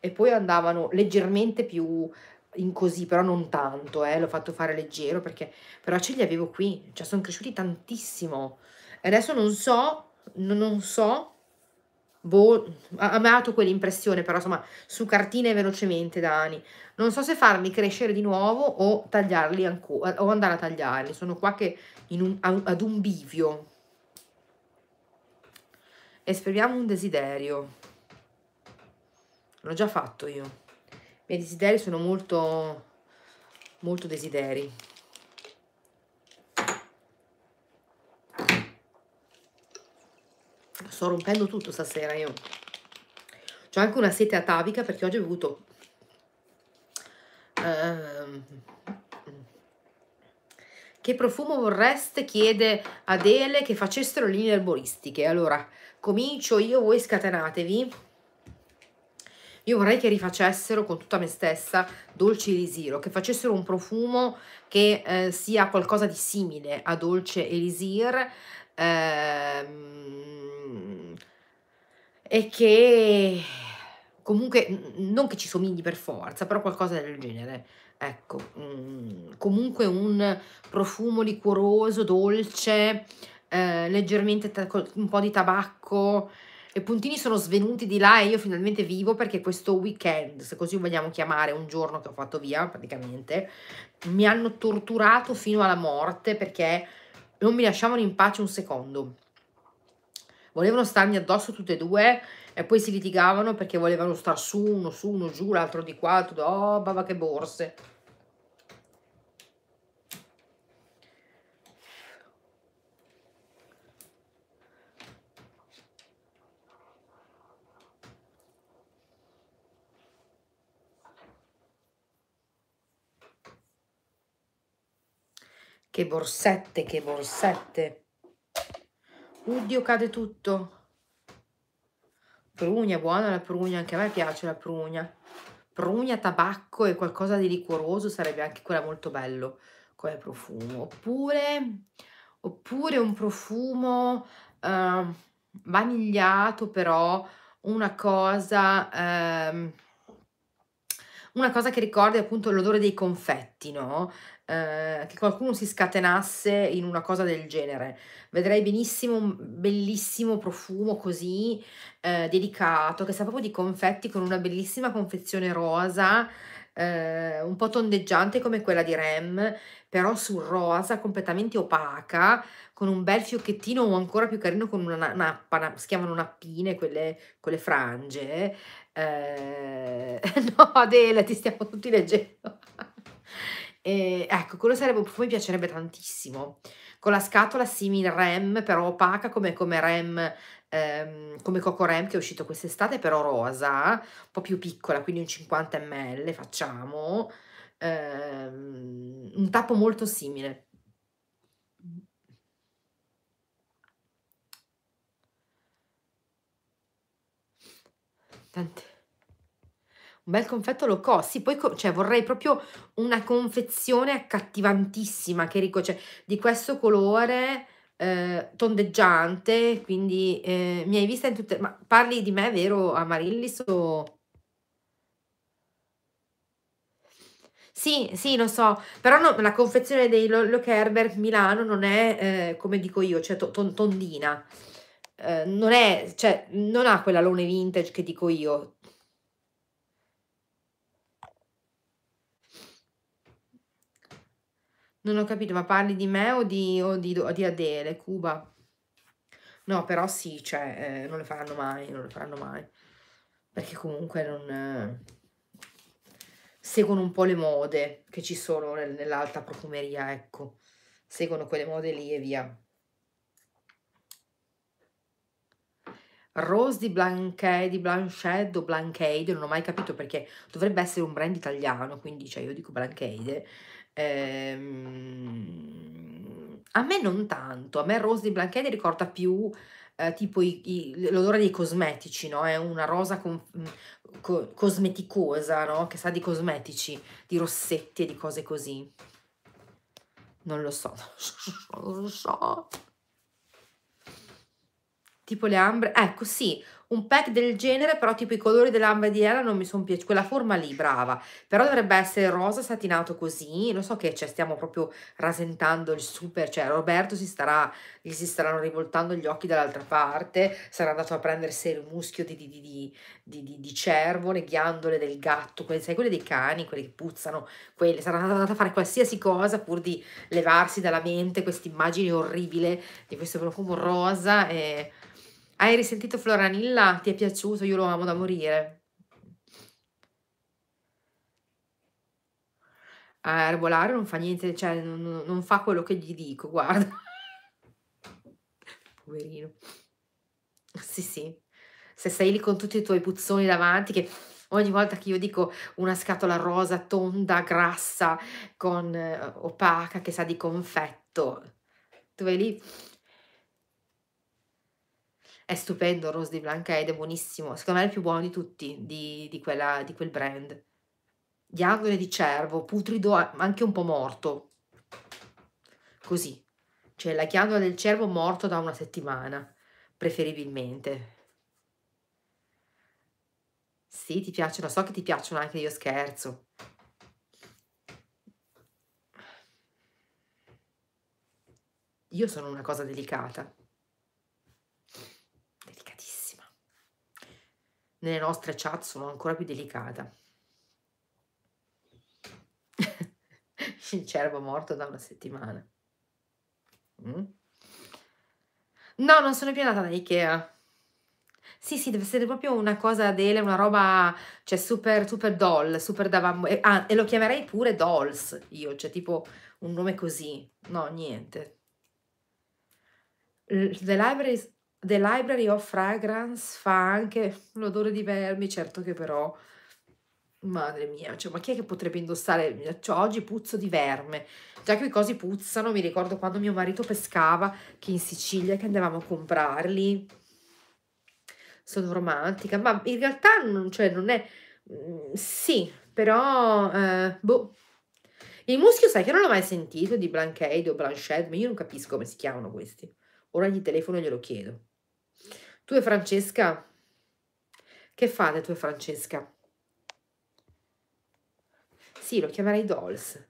E poi andavano leggermente più in così, però non tanto, eh. L'ho fatto fare leggero perché... Però ce li avevo qui, cioè sono cresciuti tantissimo. Adesso non so, non so boh, a me ha dato quell'impressione, però insomma, su cartine velocemente da anni. Non so se farli crescere di nuovo o tagliarli ancora, o andare a tagliarli. Sono qua che un, ad un bivio. Esprimiamo un desiderio. L'ho già fatto io. I miei desideri sono molto, molto desideri. sto rompendo tutto stasera io. C'ho anche una sete atavica perché oggi ho bevuto... Ehm, che profumo vorreste? chiede Adele che facessero linee erboristiche. Allora, comincio io, voi scatenatevi. Io vorrei che rifacessero con tutta me stessa Dolce Elisiro, che facessero un profumo che eh, sia qualcosa di simile a Dolce Elisir, ehm, e che comunque non che ci somigli per forza, però qualcosa del genere. Ecco, mm, comunque un profumo liquoroso, dolce, eh, leggermente un po' di tabacco. I puntini sono svenuti di là e io finalmente vivo perché questo weekend, se così vogliamo chiamare un giorno che ho fatto via praticamente, mi hanno torturato fino alla morte perché non mi lasciavano in pace un secondo. Volevano starmi addosso tutte e due e poi si litigavano perché volevano star su uno, su uno, giù, l'altro di qua, di... oh, baba che borse. Che borsette, che borsette. Oddio, cade tutto. Prugna, buona la prugna, anche a me piace la prugna. Prugna, tabacco e qualcosa di liquoroso sarebbe anche quella molto bello come profumo. Oppure, oppure un profumo eh, vanigliato però, una cosa... Eh, una cosa che ricorda appunto l'odore dei confetti, no? Eh, che qualcuno si scatenasse in una cosa del genere. Vedrei benissimo un bellissimo profumo così eh, delicato, che sa proprio di confetti con una bellissima confezione rosa, eh, un po' tondeggiante come quella di Rem, però su rosa, completamente opaca, con un bel fiocchettino o ancora più carino con una nappa, na si chiamano nappine quelle, quelle frange. Eh, no Adele, ti stiamo tutti leggendo. Eh, ecco, quello sarebbe un profumo mi piacerebbe tantissimo. Con la scatola simile Rem, però opaca come, come Rem, ehm, come Coco Rem che è uscito quest'estate, però rosa, un po' più piccola, quindi un 50 ml facciamo. Ehm, un tappo molto simile. Tante. Un bel confetto low cost, sì, poi cioè, vorrei proprio una confezione accattivantissima, che ricco, cioè, di questo colore eh, tondeggiante, quindi eh, mi hai vista in tutte... Ma parli di me, vero, Amarillis o... Sì, sì, lo so, però no, la confezione dei Locherberg Milano non è, eh, come dico io, cioè to tondina, eh, non è, cioè, non ha quella lone vintage che dico io, Non ho capito, ma parli di me o di, o di, o di Adele, Cuba? No, però sì, cioè, eh, non le faranno mai, non le faranno mai. Perché comunque non... Eh, seguono un po' le mode che ci sono nel, nell'alta profumeria, ecco. Seguono quelle mode lì e via. Rose di Blanchet, di Blanchet o Blanchade, non ho mai capito perché dovrebbe essere un brand italiano, quindi cioè io dico Blanchade, Ehm, a me non tanto, a me Rose di Blanchedi ricorda più eh, tipo i, i, l'odore dei cosmetici, no? È una rosa con, mm, co, cosmeticosa, no? Che sa di cosmetici, di rossetti e di cose così. Non lo so, non lo so. Tipo le ambre, ecco sì, un pack del genere, però tipo i colori di bandiera non mi sono piaciuti, quella forma lì, brava, però dovrebbe essere rosa satinato così, lo so che cioè, stiamo proprio rasentando il super, cioè Roberto si starà, gli si staranno rivoltando gli occhi dall'altra parte, sarà andato a prendersi il muschio di, di, di, di cervo, le ghiandole del gatto, quelle, sai, quelle dei cani, quelle che puzzano, quelle, sarà andato a fare qualsiasi cosa pur di levarsi dalla mente questa immagine orribile di questo profumo rosa e hai risentito Floranilla? Ti è piaciuto? Io lo amo da morire. A ah, Erbolare non fa niente, cioè non, non fa quello che gli dico, guarda. Poverino. Sì, sì. Se sei lì con tutti i tuoi puzzoni davanti che ogni volta che io dico una scatola rosa, tonda, grassa, con eh, opaca che sa di confetto, tu vai lì è stupendo Rose di Blanca ed è buonissimo. Secondo me è il più buono di tutti di, di, quella, di quel brand. Diagonale di cervo, putrido, anche un po' morto. Così. Cioè la ghiandola del cervo morto da una settimana, preferibilmente. Sì, ti piacciono, so che ti piacciono anche io scherzo. Io sono una cosa delicata. nelle nostre chat sono ancora più delicata. Il cervo morto da una settimana. Mm? No, non sono più andata da Ikea. Sì, sì, deve essere proprio una cosa Adele, una roba, cioè super, super doll, super da bambù. E, ah, e lo chiamerei pure Dolls, io, cioè tipo un nome così. No, niente. The library The Library of Fragrance fa anche un odore di vermi, certo che però, madre mia, cioè, ma chi è che potrebbe indossare? Cioè, oggi puzzo di verme, già che i cosi puzzano, mi ricordo quando mio marito pescava, che in Sicilia, che andavamo a comprarli, sono romantica, ma in realtà non, cioè, non è, mm, sì, però, eh, boh, il muschio sai che non l'ho mai sentito, di Blanchade o Blanchette, ma io non capisco come si chiamano questi. Ora gli telefono e glielo chiedo. Tu e Francesca? Che fate tu e Francesca? Sì, lo chiamerei Dolls.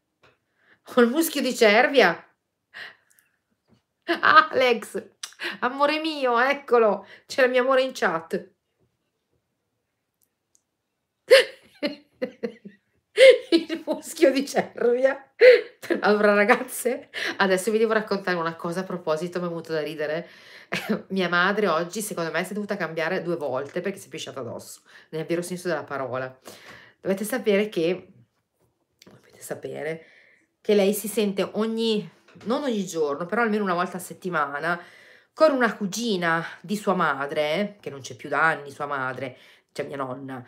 Ho il muschio di cervia. Alex, amore mio, eccolo. C'è il mio amore in chat. il muschio di Cervia. Allora ragazze, adesso vi devo raccontare una cosa a proposito, mi è venuto da ridere. Mia madre oggi secondo me si è dovuta cambiare due volte perché si è pisciata addosso, nel vero senso della parola. Dovete sapere che, dovete sapere, che lei si sente ogni, non ogni giorno, però almeno una volta a settimana, con una cugina di sua madre, che non c'è più da anni sua madre, cioè mia nonna,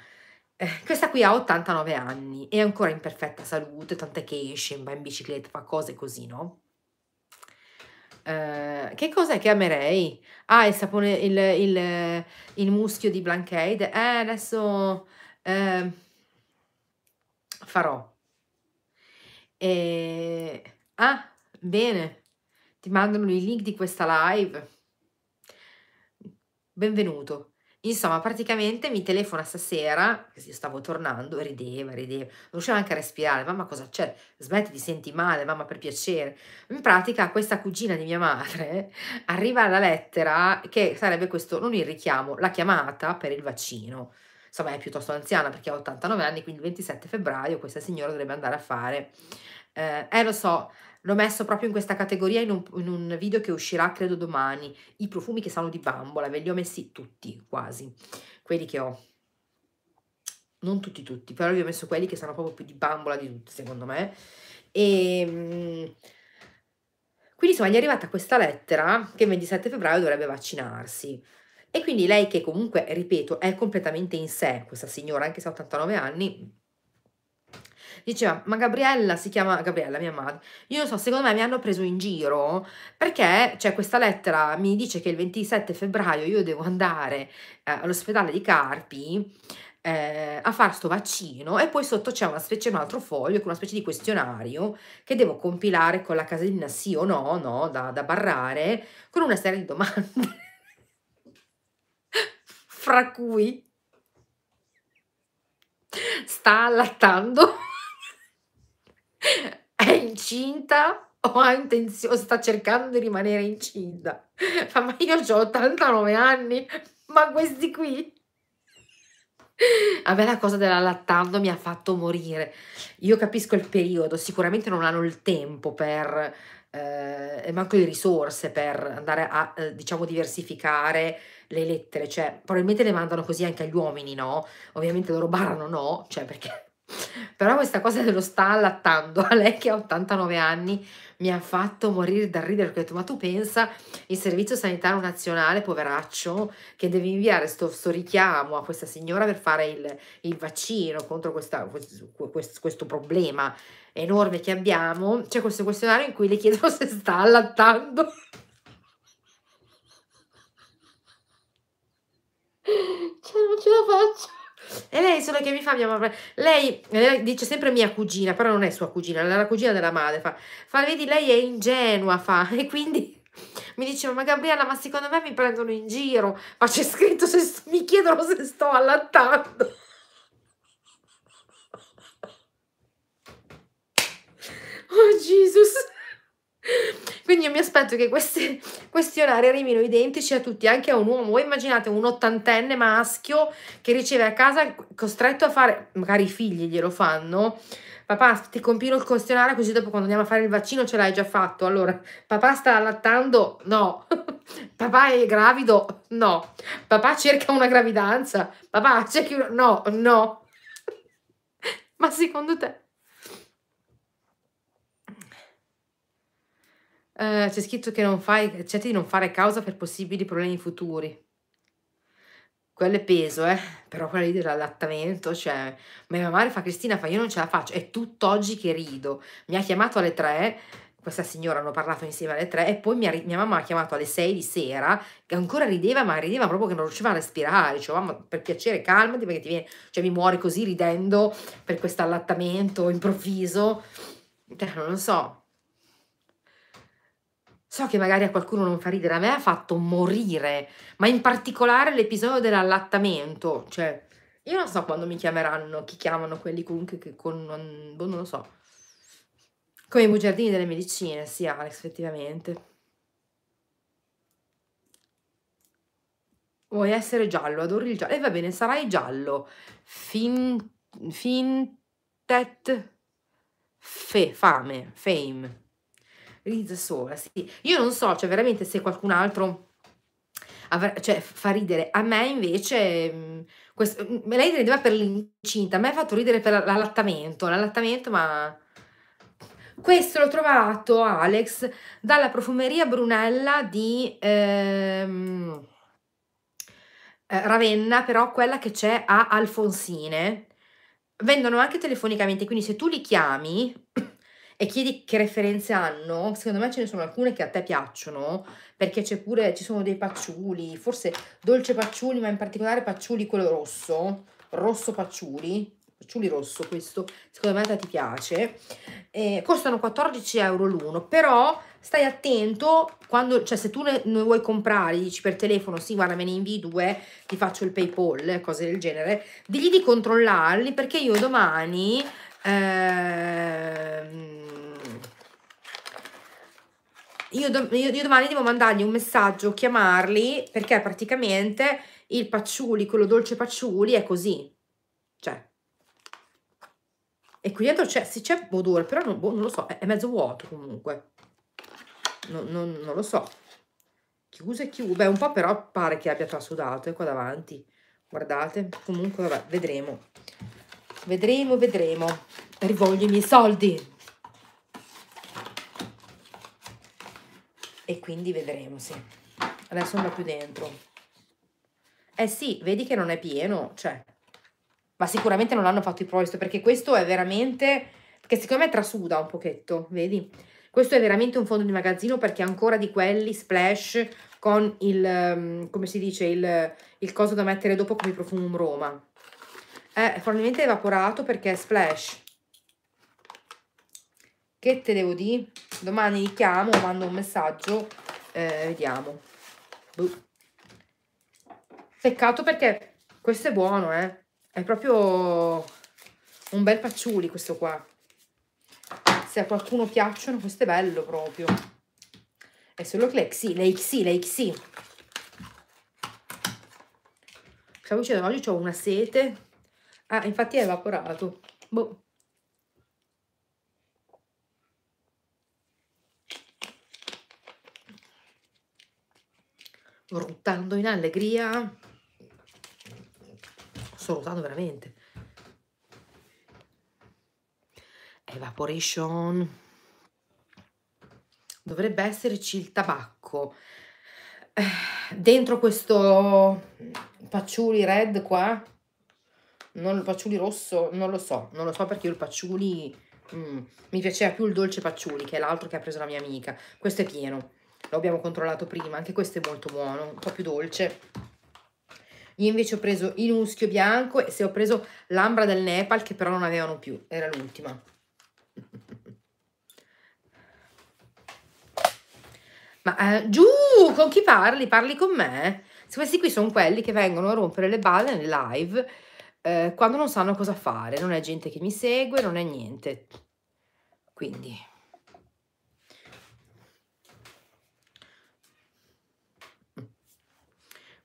eh, questa qui ha 89 anni, è ancora in perfetta salute, tant'è che esce, va in bicicletta, fa cose così, no? Uh, che cosa è che amerei? Ah, il sapone, il, il, il muschio di Blancade. Eh, adesso eh, farò. E... Ah, bene. Ti mandano il link di questa live. Benvenuto. Insomma, praticamente mi telefona stasera, così stavo tornando, rideva, rideva, non riusciva anche a respirare, mamma cosa c'è? Smetti di senti male, mamma per piacere. In pratica questa cugina di mia madre arriva alla lettera che sarebbe questo, non il richiamo, la chiamata per il vaccino. Insomma è piuttosto anziana perché ha 89 anni, quindi il 27 febbraio questa signora dovrebbe andare a fare. Eh, eh lo so, L'ho messo proprio in questa categoria in un, in un, video che uscirà credo domani. I profumi che sanno di bambola, ve li ho messi tutti quasi, quelli che ho. Non tutti tutti, però vi ho messo quelli che sanno proprio più di bambola di tutti secondo me. E... Ehm, quindi insomma gli è arrivata questa lettera che il 27 febbraio dovrebbe vaccinarsi. E quindi lei che comunque, ripeto, è completamente in sé, questa signora, anche se ha 89 anni, diceva ma Gabriella si chiama Gabriella mia madre io non so secondo me mi hanno preso in giro perché cioè questa lettera mi dice che il 27 febbraio io devo andare eh, all'ospedale di Carpi eh, a fare sto vaccino e poi sotto c'è una specie un altro foglio con una specie di questionario che devo compilare con la casellina sì o no, no da, da barrare con una serie di domande fra cui sta allattando è incinta o ha intenzione, sta cercando di rimanere incinta. ma io ho 89 anni, ma questi qui a me la cosa dell'allattando mi ha fatto morire. Io capisco il periodo, sicuramente non hanno il tempo per, eh, manco le risorse per andare a, eh, diciamo, diversificare le lettere. Cioè, probabilmente le mandano così anche agli uomini, no? Ovviamente loro barano no, cioè perché però questa cosa dello sta allattando a lei che ha 89 anni mi ha fatto morire dal ridere perché ho detto ma tu pensa il servizio sanitario nazionale poveraccio che deve inviare sto, sto richiamo a questa signora per fare il, il vaccino contro questa, questo, questo, problema enorme che abbiamo c'è questo questionario in cui le chiedono se sta allattando cioè non ce la faccio e lei solo che mi fa mia mamma. Lei, dice sempre mia cugina, però non è sua cugina, è la cugina della madre. Fa, fa vedi, lei è ingenua, fa, e quindi mi diceva ma Gabriella ma secondo me mi prendono in giro ma c'è scritto se mi chiedono se sto allattando oh Jesus quindi io mi aspetto che questi questionari arrivino identici a tutti, anche a un uomo. Voi immaginate un ottantenne maschio che riceve a casa costretto a fare, magari i figli glielo fanno, papà ti compilo il questionario così dopo quando andiamo a fare il vaccino ce l'hai già fatto. Allora, papà sta allattando? No. papà è gravido? No. Papà cerca una gravidanza? Papà cerca una... No, no. Ma secondo te Eh, c'è scritto che non fai, accetti di non fare causa per possibili problemi futuri. Quello è peso, eh? però quella lì dell'allattamento, cioè, ma mia madre fa Cristina, fa io non ce la faccio, è tutt'oggi che rido. Mi ha chiamato alle tre, questa signora hanno parlato insieme alle tre e poi mia, mia mamma ha chiamato alle sei di sera che ancora rideva ma rideva proprio che non riusciva a respirare cioè mamma per piacere calmati perché ti viene cioè mi muori così ridendo per questo allattamento improvviso cioè, non lo so So che magari a qualcuno non fa ridere, a me ha fatto morire, ma in particolare l'episodio dell'allattamento, cioè io non so quando mi chiameranno, chi chiamano quelli comunque che con non, boh, non lo so. Come i bugiardini delle medicine, sì, Alex, effettivamente. Vuoi essere giallo, adori il giallo. E eh, va bene, sarai giallo. Fin, fin, tet, fe, fame, fame ride sola, sì. Io non so, cioè veramente se qualcun altro cioè, fa ridere. A me invece, mm, questo, mm, lei rideva per l'incinta, a me ha fatto ridere per l'allattamento, l'allattamento ma... Questo l'ho trovato, Alex, dalla profumeria Brunella di ehm, eh, Ravenna, però quella che c'è a Alfonsine. Vendono anche telefonicamente, quindi se tu li chiami, e chiedi che referenze hanno, secondo me ce ne sono alcune che a te piacciono, perché c'è pure, ci sono dei pacciuli, forse dolce pacciuli, ma in particolare pacciuli quello rosso, rosso pacciuli, pacciuli rosso questo, secondo me a te ti piace, eh, costano 14 euro l'uno, però stai attento, quando, cioè se tu ne, ne vuoi comprare, dici per telefono, sì guarda me ne invii due, ti faccio il Paypal, cose del genere, digli di controllarli perché io domani... Ehm, io, do, io, domani devo mandargli un messaggio, chiamarli, perché praticamente il pacciuli, quello dolce pacciuli, è così. Cioè, e qui dentro c'è, sì c'è odore, però non, boh, non, lo so, è, mezzo vuoto comunque. Non, non, non lo so. Chiuso e chiuso, beh un po' però pare che abbia trasudato, è eh, qua davanti. Guardate, comunque vabbè, vedremo. Vedremo, vedremo. Rivoglio i miei soldi. e quindi vedremo, sì. Adesso andrà più dentro. Eh sì, vedi che non è pieno, cioè. Ma sicuramente non l'hanno fatto i proisto, perché questo è veramente... che secondo me trasuda un pochetto, vedi? Questo è veramente un fondo di magazzino perché è ancora di quelli splash con il, ehm, come si dice, il, il coso da mettere dopo come profumo Roma. Eh, è probabilmente evaporato perché è splash. Che te devo dire? Domani li chiamo, mando un messaggio, eh, vediamo. Buh. Peccato perché questo è buono, eh. È proprio un bel pacciuli questo qua. Se a qualcuno piacciono, questo è bello proprio. È solo che le XI, le XI, le XI. Stavo dicendo, oggi ho una sete. Ah, infatti è evaporato. Boh. ruttando in allegria. Sto ruttando veramente. Evaporation. Dovrebbe esserci il tabacco. Eh, dentro questo patchouli red qua, non il patchouli rosso, non lo so, non lo so perché io il patchouli... Mm, mi piaceva più il dolce patchouli, che è l'altro che ha preso la mia amica. Questo è pieno lo abbiamo controllato prima, anche questo è molto buono, un po' più dolce. Io invece ho preso il muschio bianco e se ho preso l'ambra del Nepal che però non avevano più, era l'ultima. Ma eh, giù, con chi parli? Parli con me? Se questi qui sono quelli che vengono a rompere le balle nel live eh, quando non sanno cosa fare, non è gente che mi segue, non è niente. Quindi...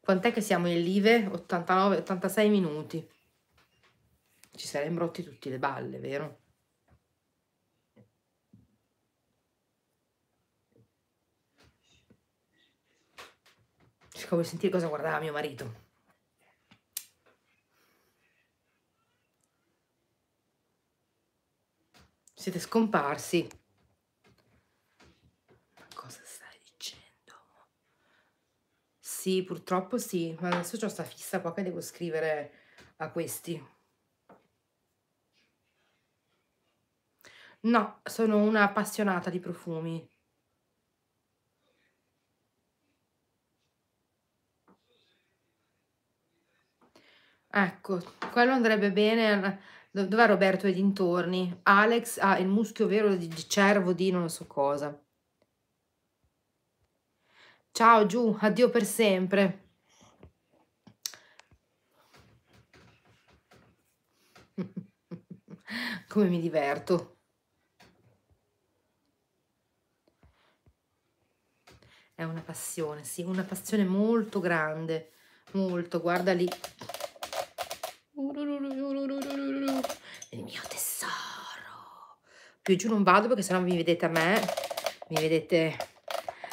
Quant'è che siamo in live? 89, 86 minuti. Ci saremmo rotti tutte le balle, vero? Cercavo di sentire cosa guardava mio marito. Siete scomparsi. Sì, purtroppo sì, ma adesso ho sta fissa qua che devo scrivere a questi. No, sono una appassionata di profumi. Ecco, quello andrebbe bene. Dov'è Roberto e dintorni? Alex ha ah, il muschio vero di cervo di non so cosa. Ciao giù, addio per sempre. Come mi diverto. È una passione, sì, una passione molto grande, molto, guarda lì. Il mio tesoro. Più giù non vado perché sennò mi vedete a me, mi vedete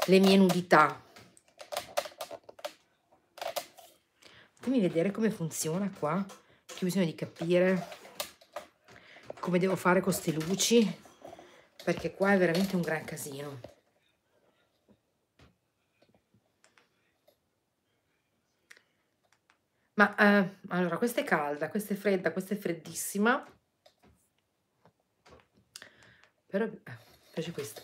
le mie nudità. fammi vedere come funziona qua, che ho bisogno di capire come devo fare con queste luci, perché qua è veramente un gran casino. Ma eh, allora, questa è calda, questa è fredda, questa è freddissima. Però eh, piace questa.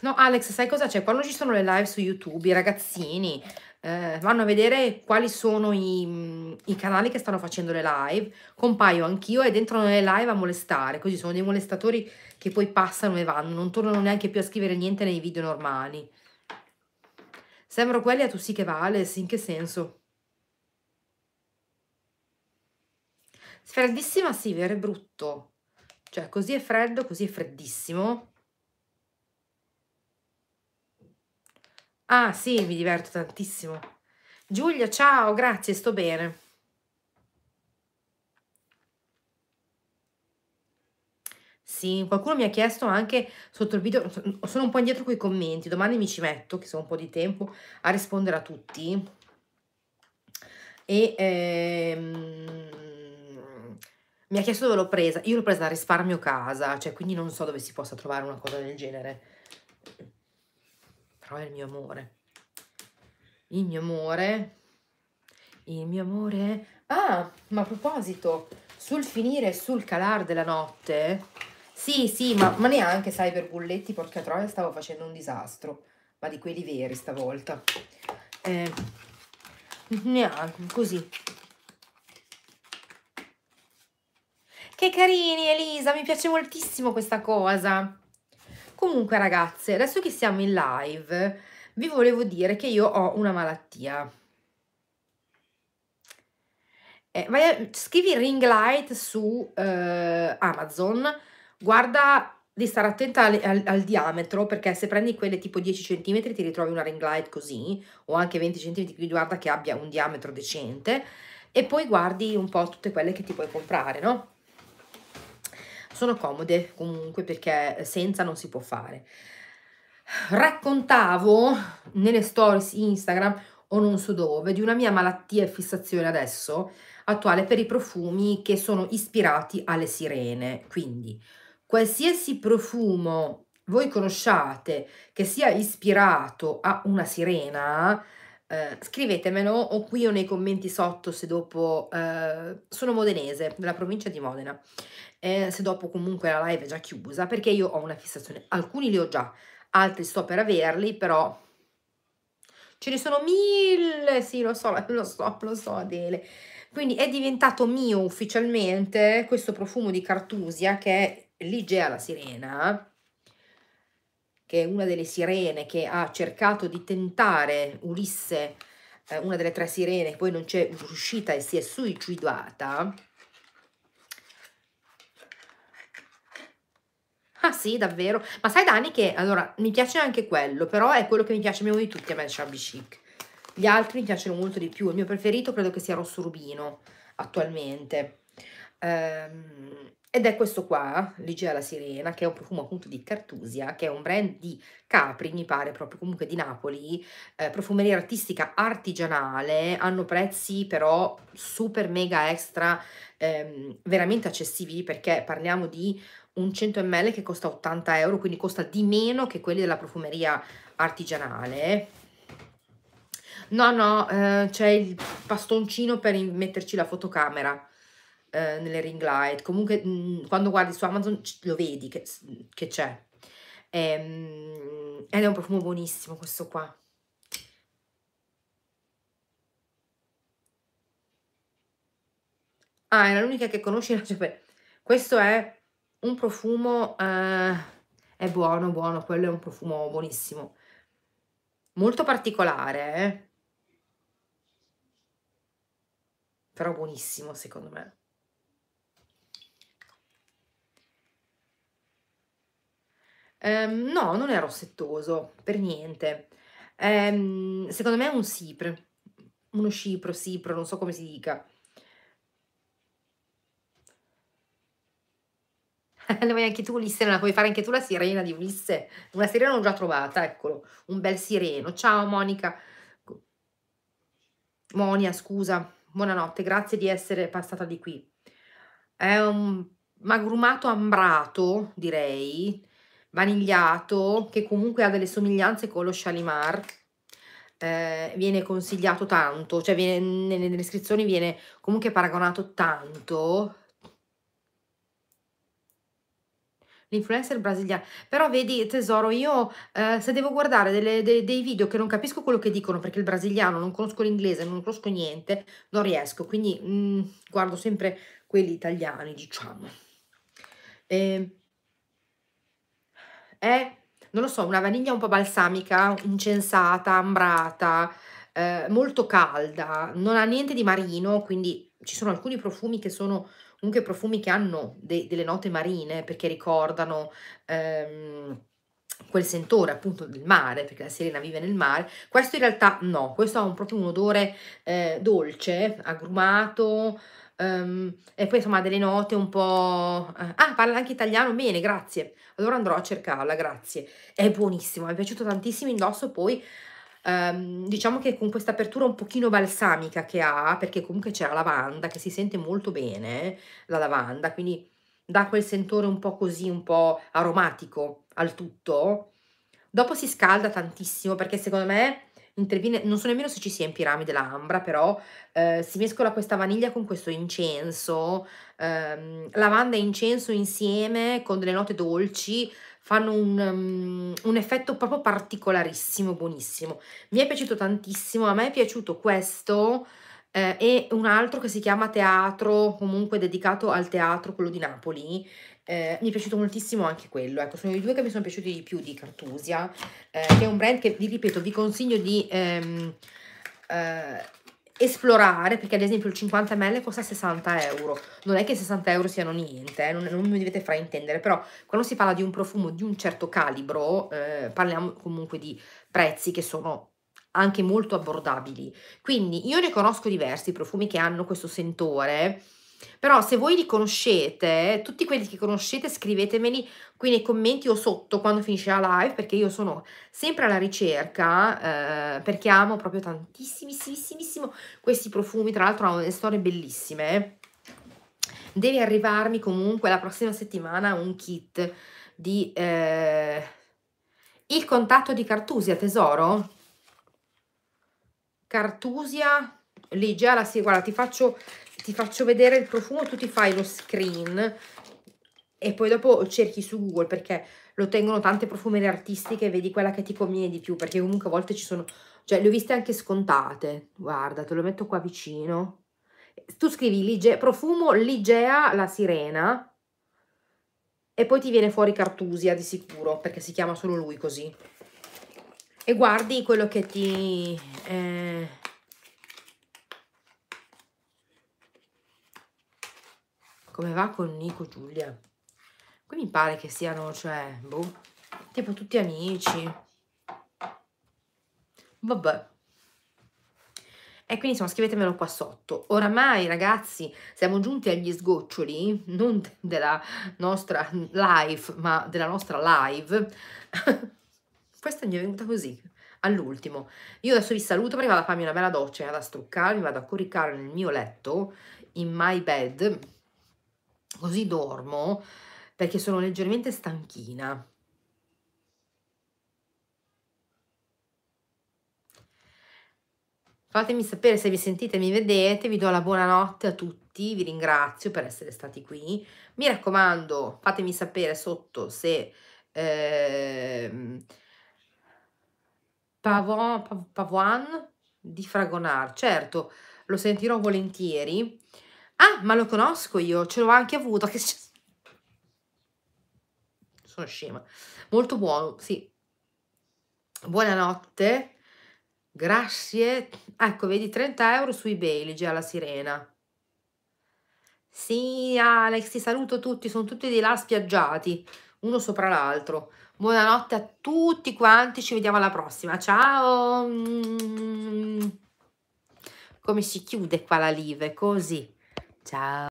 No, Alex, sai cosa c'è? Quando ci sono le live su YouTube, i ragazzini eh, vanno a vedere quali sono i, mm, i, canali che stanno facendo le live, compaio anch'io ed entrano nelle live a molestare, così sono dei molestatori che poi passano e vanno, non tornano neanche più a scrivere niente nei video normali. Sembro quelli a tu sì che vale, sì, in che senso? Freddissima sì, vero e brutto. Cioè, così è freddo, così è freddissimo. Ah sì, mi diverto tantissimo. Giulia, ciao, grazie, sto bene. Sì, qualcuno mi ha chiesto anche sotto il video, sono un po' indietro con i commenti, domani mi ci metto, che sono un po' di tempo, a rispondere a tutti. E ehm, mi ha chiesto dove l'ho presa, io l'ho presa da risparmio casa, cioè quindi non so dove si possa trovare una cosa del genere però è il mio amore. Il mio amore, il mio amore. Ah, ma a proposito, sul finire sul calar della notte, sì, sì, ma, ma neanche, sai, per bulletti, porca troia, stavo facendo un disastro, ma di quelli veri stavolta. Eh, neanche, così. Che carini, Elisa, mi piace moltissimo questa cosa. Comunque ragazze, adesso che siamo in live, vi volevo dire che io ho una malattia. Eh, vai a, scrivi ring light su eh, Amazon, guarda di stare attenta al, al, al, diametro perché se prendi quelle tipo 10 cm ti ritrovi una ring light così o anche 20 cm quindi guarda che abbia un diametro decente e poi guardi un po' tutte quelle che ti puoi comprare no? sono comode comunque perché senza non si può fare. Raccontavo nelle stories Instagram o non so dove di una mia malattia e fissazione adesso attuale per i profumi che sono ispirati alle sirene. Quindi qualsiasi profumo voi conosciate che sia ispirato a una sirena, eh, scrivetemelo o qui o nei commenti sotto se dopo eh, sono modenese, della provincia di Modena eh, se dopo comunque la live è già chiusa, perché io ho una fissazione, alcuni li ho già, altri sto per averli, però ce ne sono mille, sì lo so, lo so, lo so Adele. Quindi è diventato mio ufficialmente questo profumo di Cartusia che è Ligea la Sirena, che è una delle sirene che ha cercato di tentare Ulisse, eh, una delle tre sirene, poi non c'è riuscita e si è suicidata Ma ah, sì, davvero. Ma sai, Dani, che allora mi piace anche quello, però è quello che mi piace meno di tutti a me, il shabby chic. Gli altri mi piacciono molto di più. Il mio preferito credo che sia rosso rubino attualmente. Ehm, ed è questo qua, Ligia la Sirena, che è un profumo appunto di Cartusia, che è un brand di Capri, mi pare proprio comunque di Napoli, eh, profumeria artistica artigianale, hanno prezzi però super mega extra, ehm, veramente accessibili perché parliamo di un 100 ml che costa 80 euro, quindi costa di meno che quelli della profumeria artigianale. No, no, eh, c'è il pastoncino per metterci la fotocamera eh, nelle ring light. Comunque, mh, mm, quando guardi su Amazon lo vedi che, che c'è. Ehm, ed è un profumo buonissimo questo qua. Ah, era l'unica che conosci. Cioè, questo è un profumo eh, è buono, buono, quello è un profumo buonissimo. Molto particolare, eh? però buonissimo secondo me. Um, no, non è rossettoso, per niente. Um, secondo me è un cipro, uno cipro, cipro, non so come si dica. la vuoi anche tu Ulisse? Non la puoi fare anche tu la sirena di Ulisse? Una sirena l'ho già trovata, eccolo, un bel sireno. Ciao Monica. Monia, scusa, buonanotte, grazie di essere passata di qui. È un magrumato ambrato, direi, vanigliato, che comunque ha delle somiglianze con lo Shalimar. Eh, viene consigliato tanto, cioè viene, nelle descrizioni viene comunque paragonato tanto L'influencer brasiliana. Però vedi, tesoro, io eh, se devo guardare delle, de, dei video che non capisco quello che dicono, perché il brasiliano non conosco l'inglese, non conosco niente, non riesco. Quindi mm, guardo sempre quelli italiani, diciamo. E, ehm, è, non lo so, una vaniglia un po' balsamica, incensata, ambrata, eh, molto calda, non ha niente di marino, quindi ci sono alcuni profumi che sono comunque profumi che hanno de delle note marine perché ricordano ehm, quel sentore appunto del mare, perché la sirena vive nel mare, questo in realtà no, questo ha un, proprio un odore eh, dolce, agrumato, Um, e poi insomma delle note un po'... Eh, ah, parla anche italiano? Bene, grazie. Allora andrò a cercarla, grazie. È buonissimo, mi è piaciuto tantissimo indosso poi Um, diciamo che con questa apertura un pochino balsamica che ha, perché comunque c'è la lavanda, che si sente molto bene, la lavanda, quindi dà quel sentore un po' così, un po' aromatico al tutto. Dopo si scalda tantissimo, perché secondo me interviene, non so nemmeno se ci sia in piramide l'ambra, però eh, si mescola questa vaniglia con questo incenso, ehm, lavanda e incenso insieme con delle note dolci, fanno un, um, un, effetto proprio particolarissimo, buonissimo. Mi è piaciuto tantissimo, a me è piaciuto questo eh, e un altro che si chiama Teatro, comunque dedicato al teatro, quello di Napoli. Eh, mi è piaciuto moltissimo anche quello, ecco, sono i due che mi sono piaciuti di più di Cartusia, eh, che è un brand che, vi ripeto, vi consiglio di... Ehm, eh, esplorare, perché ad esempio il 50 ml costa 60 euro, non è che 60 euro siano niente, eh, non, non, mi dovete fraintendere, però quando si parla di un profumo di un certo calibro, eh, parliamo comunque di prezzi che sono anche molto abbordabili. Quindi io ne conosco diversi profumi che hanno questo sentore, però se voi li conoscete, tutti quelli che conoscete scrivetemeli qui nei commenti o sotto quando finisce la live perché io sono sempre alla ricerca eh, perché amo proprio tantissimissimo questi profumi, tra l'altro hanno delle storie bellissime. Deve arrivarmi comunque la prossima settimana un kit di eh, il contatto di Cartusia, tesoro. Cartusia, lì già la si... guarda, ti faccio ti faccio vedere il profumo, tu ti fai lo screen e poi dopo cerchi su Google perché lo tengono tante profumerie artistiche e vedi quella che ti conviene di più perché comunque a volte ci sono, cioè le ho viste anche scontate, guarda te lo metto qua vicino, tu scrivi Lige, profumo Ligea la sirena e poi ti viene fuori Cartusia di sicuro perché si chiama solo lui così e guardi quello che ti... Eh come va con Nico e Giulia. Qui mi pare che siano, cioè, boh, tipo tutti amici. Vabbè. E quindi insomma scrivetemelo qua sotto. Oramai ragazzi siamo giunti agli sgoccioli, non della nostra live, ma della nostra live. Questa mi è venuta così, all'ultimo. Io adesso vi saluto perché vado a farmi una bella doccia, mi vado a struccarmi, vado a coricare nel mio letto, in my bed, così dormo perché sono leggermente stanchina. Fatemi sapere se vi sentite, mi vedete, vi do la buonanotte a tutti, vi ringrazio per essere stati qui. Mi raccomando, fatemi sapere sotto se eh, Pavon, Pavoan di Fragonard, certo, lo sentirò volentieri Ah, ma lo conosco io, ce l'ho anche avuto. Che... Sono scema. Molto buono, sì. Buonanotte. Grazie. Ecco, vedi 30 euro su eBay, legge alla sirena. Sì, Alex, ti saluto tutti, sono tutti di là spiaggiati, uno sopra l'altro. Buonanotte a tutti quanti, ci vediamo alla prossima. Ciao! Come si chiude qua la live? Così. Chao.